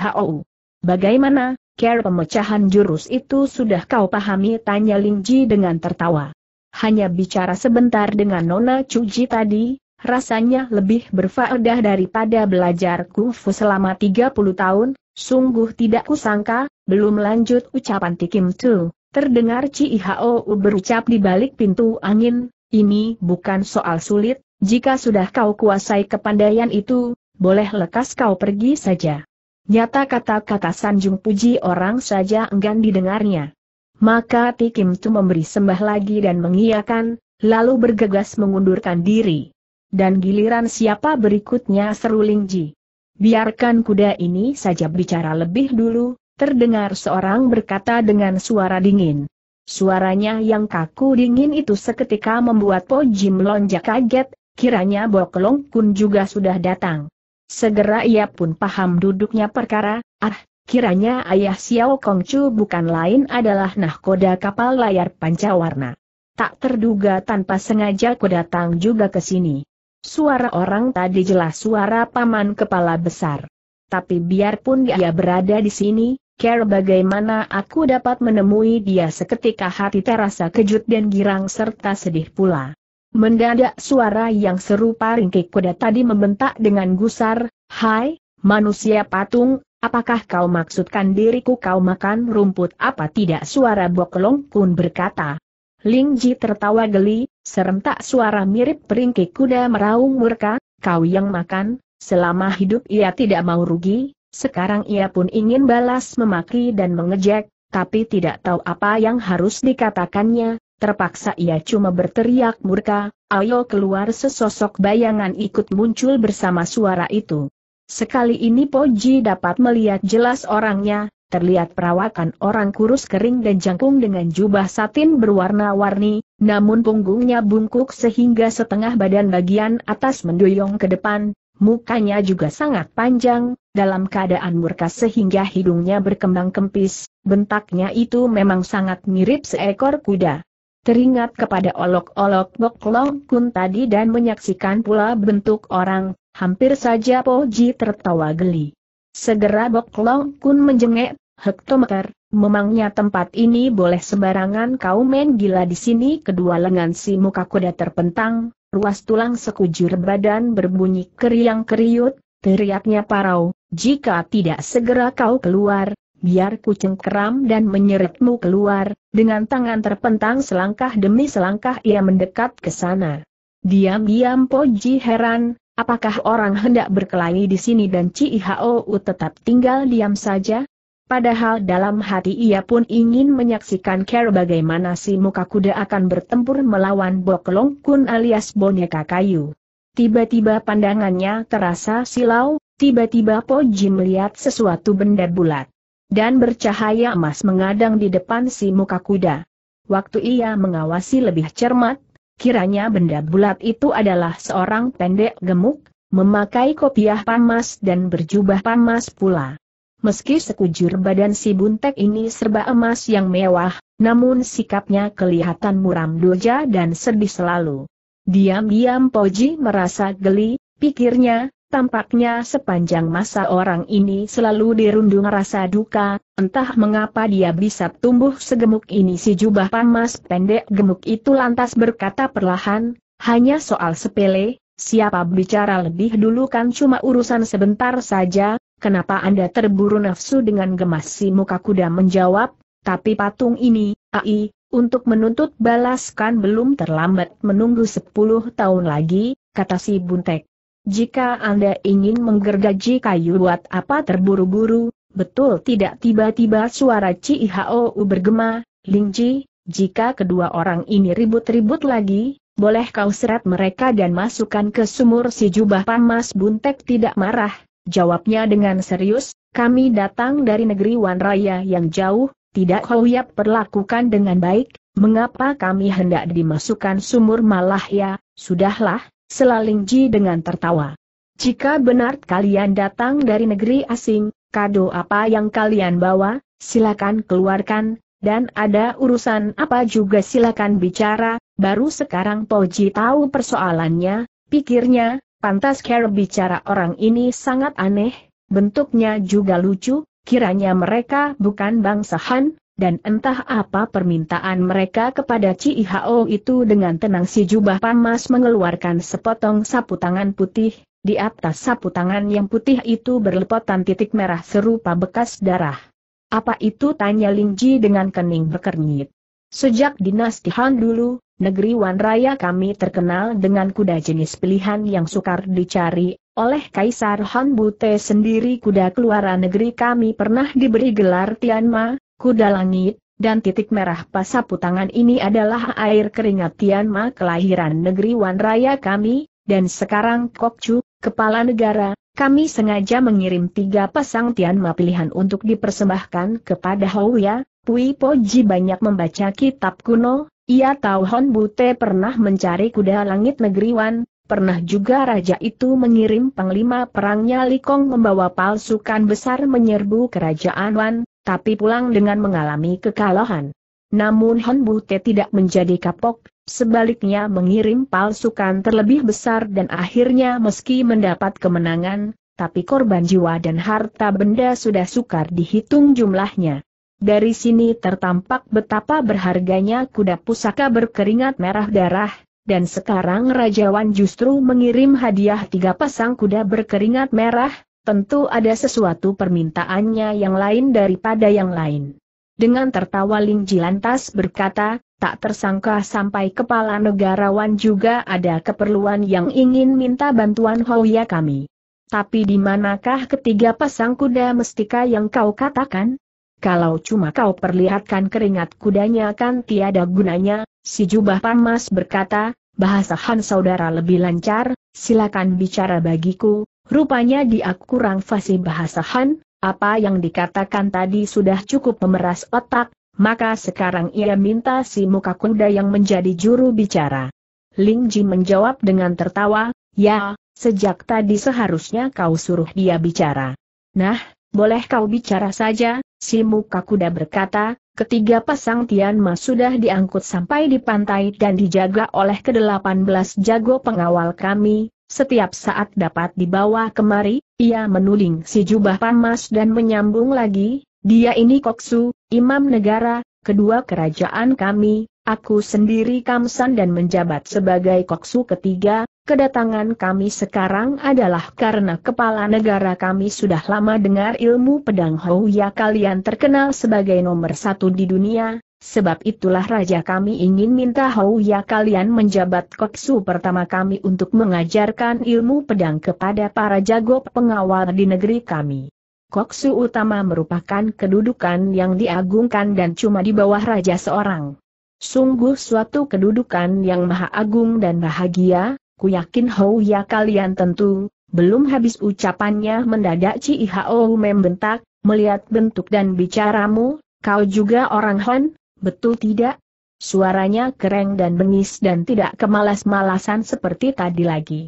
Bagaimana, care pemecahan jurus itu sudah kau pahami? Tanya Lingji dengan tertawa. Hanya bicara sebentar dengan Nona Cuji tadi, rasanya lebih berfaedah daripada belajar kufu selama 30 tahun, sungguh tidak kusangka, belum lanjut ucapan Tikim Tu. Terdengar Cihao berucap di balik pintu angin, ini bukan soal sulit, jika sudah kau kuasai kepandaian itu, boleh lekas kau pergi saja. Nyata kata-kata Sanjung Puji orang saja enggan didengarnya. Maka Tikim Tu memberi sembah lagi dan mengiyakan, lalu bergegas mengundurkan diri. Dan giliran siapa berikutnya seruling Ji? Biarkan kuda ini saja bicara lebih dulu, terdengar seorang berkata dengan suara dingin. Suaranya yang kaku dingin itu seketika membuat Po Jim lonjak kaget, kiranya Boklong Kun juga sudah datang. Segera ia pun paham duduknya perkara, ah, kiranya ayah Xiao Kongcu bukan lain adalah nahkoda kapal layar pancawarna. Tak terduga tanpa sengaja ku datang juga ke sini. Suara orang tadi jelas suara paman kepala besar. Tapi biarpun dia berada di sini, care bagaimana aku dapat menemui dia seketika hati terasa kejut dan girang serta sedih pula. Mendadak suara yang serupa ringkik kuda tadi membentak dengan gusar, Hai, manusia patung, apakah kau maksudkan diriku kau makan rumput apa tidak suara boklong pun berkata, Ling Ji tertawa geli, serentak suara mirip peringki kuda meraung murka, kau yang makan, selama hidup ia tidak mau rugi, sekarang ia pun ingin balas memaki dan mengejek, tapi tidak tahu apa yang harus dikatakannya, terpaksa ia cuma berteriak murka, ayo keluar sesosok bayangan ikut muncul bersama suara itu. Sekali ini Poji dapat melihat jelas orangnya, terlihat perawakan orang kurus kering dan jangkung dengan jubah satin berwarna-warni, namun punggungnya bungkuk sehingga setengah badan bagian atas mendoyong ke depan, mukanya juga sangat panjang, dalam keadaan murka sehingga hidungnya berkembang kempis, bentaknya itu memang sangat mirip seekor kuda. Teringat kepada olok-olok Boklong Kun tadi dan menyaksikan pula bentuk orang, hampir saja Poji tertawa geli. Segera Boklong Kun menjengek, hektometer, memangnya tempat ini boleh sembarangan kau main gila di sini kedua lengan si muka kuda terpentang, ruas tulang sekujur badan berbunyi keriang keriut, teriaknya parau, jika tidak segera kau keluar, biar kucing kram dan menyeretmu keluar, dengan tangan terpentang selangkah demi selangkah ia mendekat ke sana. Diam-diam Poji heran, apakah orang hendak berkelahi di sini dan Cihou tetap tinggal diam saja? Padahal dalam hati ia pun ingin menyaksikan care bagaimana si muka kuda akan bertempur melawan Bokelong Kun alias boneka kayu. Tiba-tiba pandangannya terasa silau, tiba-tiba Po Jim melihat sesuatu benda bulat. Dan bercahaya emas mengadang di depan si muka kuda. Waktu ia mengawasi lebih cermat, kiranya benda bulat itu adalah seorang pendek gemuk, memakai kopiah panas dan berjubah panas pula. Meski sekujur badan si buntek ini serba emas yang mewah, namun sikapnya kelihatan muram doja dan sedih selalu. Diam-diam Poji merasa geli, pikirnya, tampaknya sepanjang masa orang ini selalu dirundung rasa duka, entah mengapa dia bisa tumbuh segemuk ini si jubah pamas pendek gemuk itu lantas berkata perlahan, hanya soal sepele, siapa bicara lebih dulu kan cuma urusan sebentar saja, kenapa Anda terburu nafsu dengan gemas si muka kuda menjawab, tapi patung ini, ai, untuk menuntut balaskan belum terlambat menunggu 10 tahun lagi, kata si Buntek. Jika Anda ingin menggergaji kayu buat apa terburu-buru, betul tidak tiba-tiba suara Cihou bergema, Lingji, jika kedua orang ini ribut-ribut lagi, boleh kau seret mereka dan masukkan ke sumur si jubah pamas buntek tidak marah, Jawabnya dengan serius, kami datang dari negeri Wan Raya yang jauh, tidak kau Houyap perlakukan dengan baik, mengapa kami hendak dimasukkan sumur malah ya, sudahlah, selaling Ji dengan tertawa. Jika benar kalian datang dari negeri asing, kado apa yang kalian bawa, silakan keluarkan, dan ada urusan apa juga silakan bicara, baru sekarang Poji tahu persoalannya, pikirnya, Pantas cara bicara orang ini sangat aneh, bentuknya juga lucu, kiranya mereka bukan bangsa Han, dan entah apa permintaan mereka kepada Cihao itu dengan tenang si jubah pamas mengeluarkan sepotong sapu tangan putih, di atas sapu tangan yang putih itu berlepotan titik merah serupa bekas darah. Apa itu tanya Lingji dengan kening berkernyit. Sejak dinasti Han dulu, negeri Wan Raya kami terkenal dengan kuda jenis pilihan yang sukar dicari, oleh Kaisar Han Bute sendiri kuda keluaran negeri kami pernah diberi gelar Tianma, kuda langit, dan titik merah pasaputangan ini adalah air keringat Tianma kelahiran negeri Wan Raya kami, dan sekarang Chu, kepala negara, kami sengaja mengirim tiga pasang Tianma pilihan untuk dipersembahkan kepada Houya, Pui Poji banyak membaca kitab kuno, ia tahu Hon Bute pernah mencari kuda langit negeri Wan, pernah juga raja itu mengirim panglima perangnya Likong membawa palsukan besar menyerbu kerajaan Wan, tapi pulang dengan mengalami kekalahan. Namun Hon Bute tidak menjadi kapok, sebaliknya mengirim palsukan terlebih besar dan akhirnya meski mendapat kemenangan, tapi korban jiwa dan harta benda sudah sukar dihitung jumlahnya. Dari sini tertampak betapa berharganya kuda pusaka berkeringat merah darah, dan sekarang raja wan justru mengirim hadiah tiga pasang kuda berkeringat merah, tentu ada sesuatu permintaannya yang lain daripada yang lain. Dengan tertawa Ling Jilantas berkata, tak tersangka sampai kepala negarawan juga ada keperluan yang ingin minta bantuan Hoya kami. Tapi di manakah ketiga pasang kuda mestika yang kau katakan? Kalau cuma kau perlihatkan keringat kudanya kan tiada gunanya, si jubah pamas berkata, bahasa Han saudara lebih lancar, silakan bicara bagiku, rupanya dia kurang fasih bahasa Han, apa yang dikatakan tadi sudah cukup memeras otak, maka sekarang ia minta si muka kuda yang menjadi juru bicara. Ling Ji menjawab dengan tertawa, ya, sejak tadi seharusnya kau suruh dia bicara. Nah, boleh kau bicara saja, Si muka kuda berkata, ketiga pasang Tian Ma sudah diangkut sampai di pantai dan dijaga oleh ke-18 jago pengawal kami, setiap saat dapat dibawa kemari, ia menuling si jubah pamas dan menyambung lagi, dia ini koksu, imam negara, kedua kerajaan kami, aku sendiri kamsan dan menjabat sebagai koksu ketiga, Kedatangan kami sekarang adalah karena kepala negara kami sudah lama dengar ilmu pedang Houya kalian terkenal sebagai nomor satu di dunia, sebab itulah raja kami ingin minta Houya kalian menjabat koksu pertama kami untuk mengajarkan ilmu pedang kepada para jago pengawal di negeri kami. Koksu utama merupakan kedudukan yang diagungkan dan cuma di bawah raja seorang. Sungguh suatu kedudukan yang maha agung dan bahagia, Ku yakin Hou ya kalian tentu, belum habis ucapannya mendadak Ci Hou membentak, melihat bentuk dan bicaramu, kau juga orang Hon, betul tidak? Suaranya kereng dan bengis dan tidak kemalas-malasan seperti tadi lagi.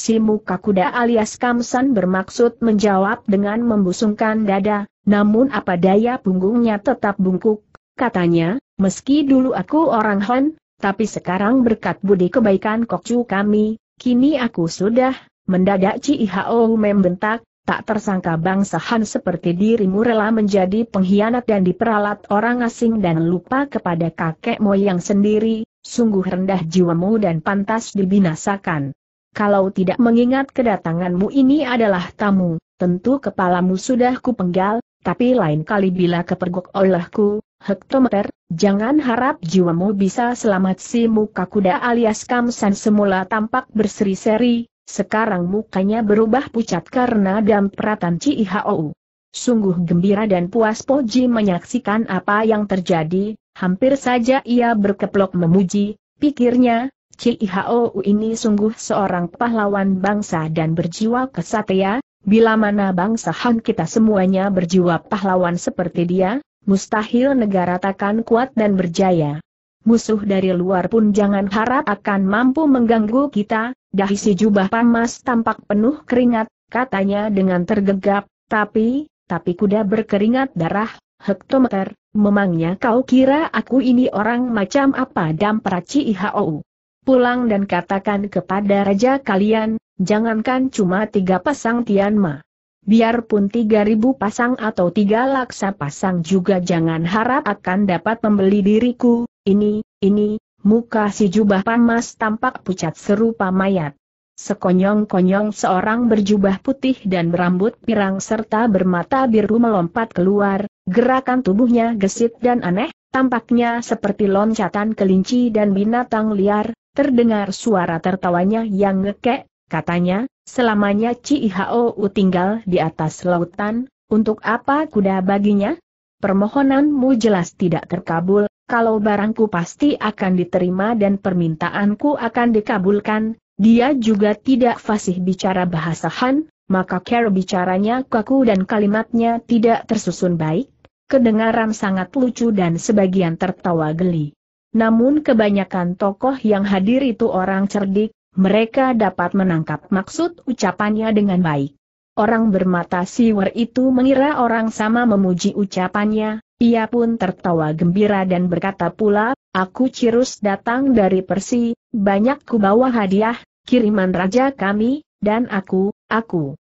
Si muka kuda alias Kamsan bermaksud menjawab dengan membusungkan dada, namun apa daya punggungnya tetap bungkuk, katanya, meski dulu aku orang Hon, tapi sekarang berkat budi kebaikan kokcu kami, kini aku sudah, mendadak Cihao membentak, tak tersangka bangsa Han seperti dirimu rela menjadi pengkhianat dan diperalat orang asing dan lupa kepada kakek moyang sendiri, sungguh rendah jiwamu dan pantas dibinasakan. Kalau tidak mengingat kedatanganmu ini adalah tamu, tentu kepalamu sudah kupenggal, tapi lain kali bila kepergok olehku, hektometer, jangan harap jiwamu bisa selamat si muka kuda alias Kamsan semula tampak berseri-seri, sekarang mukanya berubah pucat karena dampratan Cihou. Sungguh gembira dan puas Poji menyaksikan apa yang terjadi, hampir saja ia berkeplok memuji, pikirnya, Cihou ini sungguh seorang pahlawan bangsa dan berjiwa kesatria, bila mana bangsa Han kita semuanya berjiwa pahlawan seperti dia, mustahil negara takkan kuat dan berjaya. Musuh dari luar pun jangan harap akan mampu mengganggu kita, dahisi jubah pamas tampak penuh keringat, katanya dengan tergegap, tapi, tapi kuda berkeringat darah, hektometer, memangnya kau kira aku ini orang macam apa damperaci IHOU. Pulang dan katakan kepada raja kalian, jangankan cuma tiga pasang tianma. Biarpun 3.000 pasang atau 3 laksa pasang juga jangan harap akan dapat membeli diriku, ini, ini, muka si jubah pamas tampak pucat serupa mayat. Sekonyong-konyong seorang berjubah putih dan berambut pirang serta bermata biru melompat keluar, gerakan tubuhnya gesit dan aneh, tampaknya seperti loncatan kelinci dan binatang liar, terdengar suara tertawanya yang ngekek, katanya, Selamanya Cihao tinggal di atas lautan, untuk apa kuda baginya? Permohonanmu jelas tidak terkabul, kalau barangku pasti akan diterima dan permintaanku akan dikabulkan, dia juga tidak fasih bicara bahasa Han, maka care bicaranya kaku dan kalimatnya tidak tersusun baik, kedengaran sangat lucu dan sebagian tertawa geli. Namun kebanyakan tokoh yang hadir itu orang cerdik, mereka dapat menangkap maksud ucapannya dengan baik. Orang bermata siwer itu mengira orang sama memuji ucapannya, ia pun tertawa gembira dan berkata pula, aku Cirus datang dari Persi, banyak kubawa hadiah, kiriman raja kami, dan aku, aku.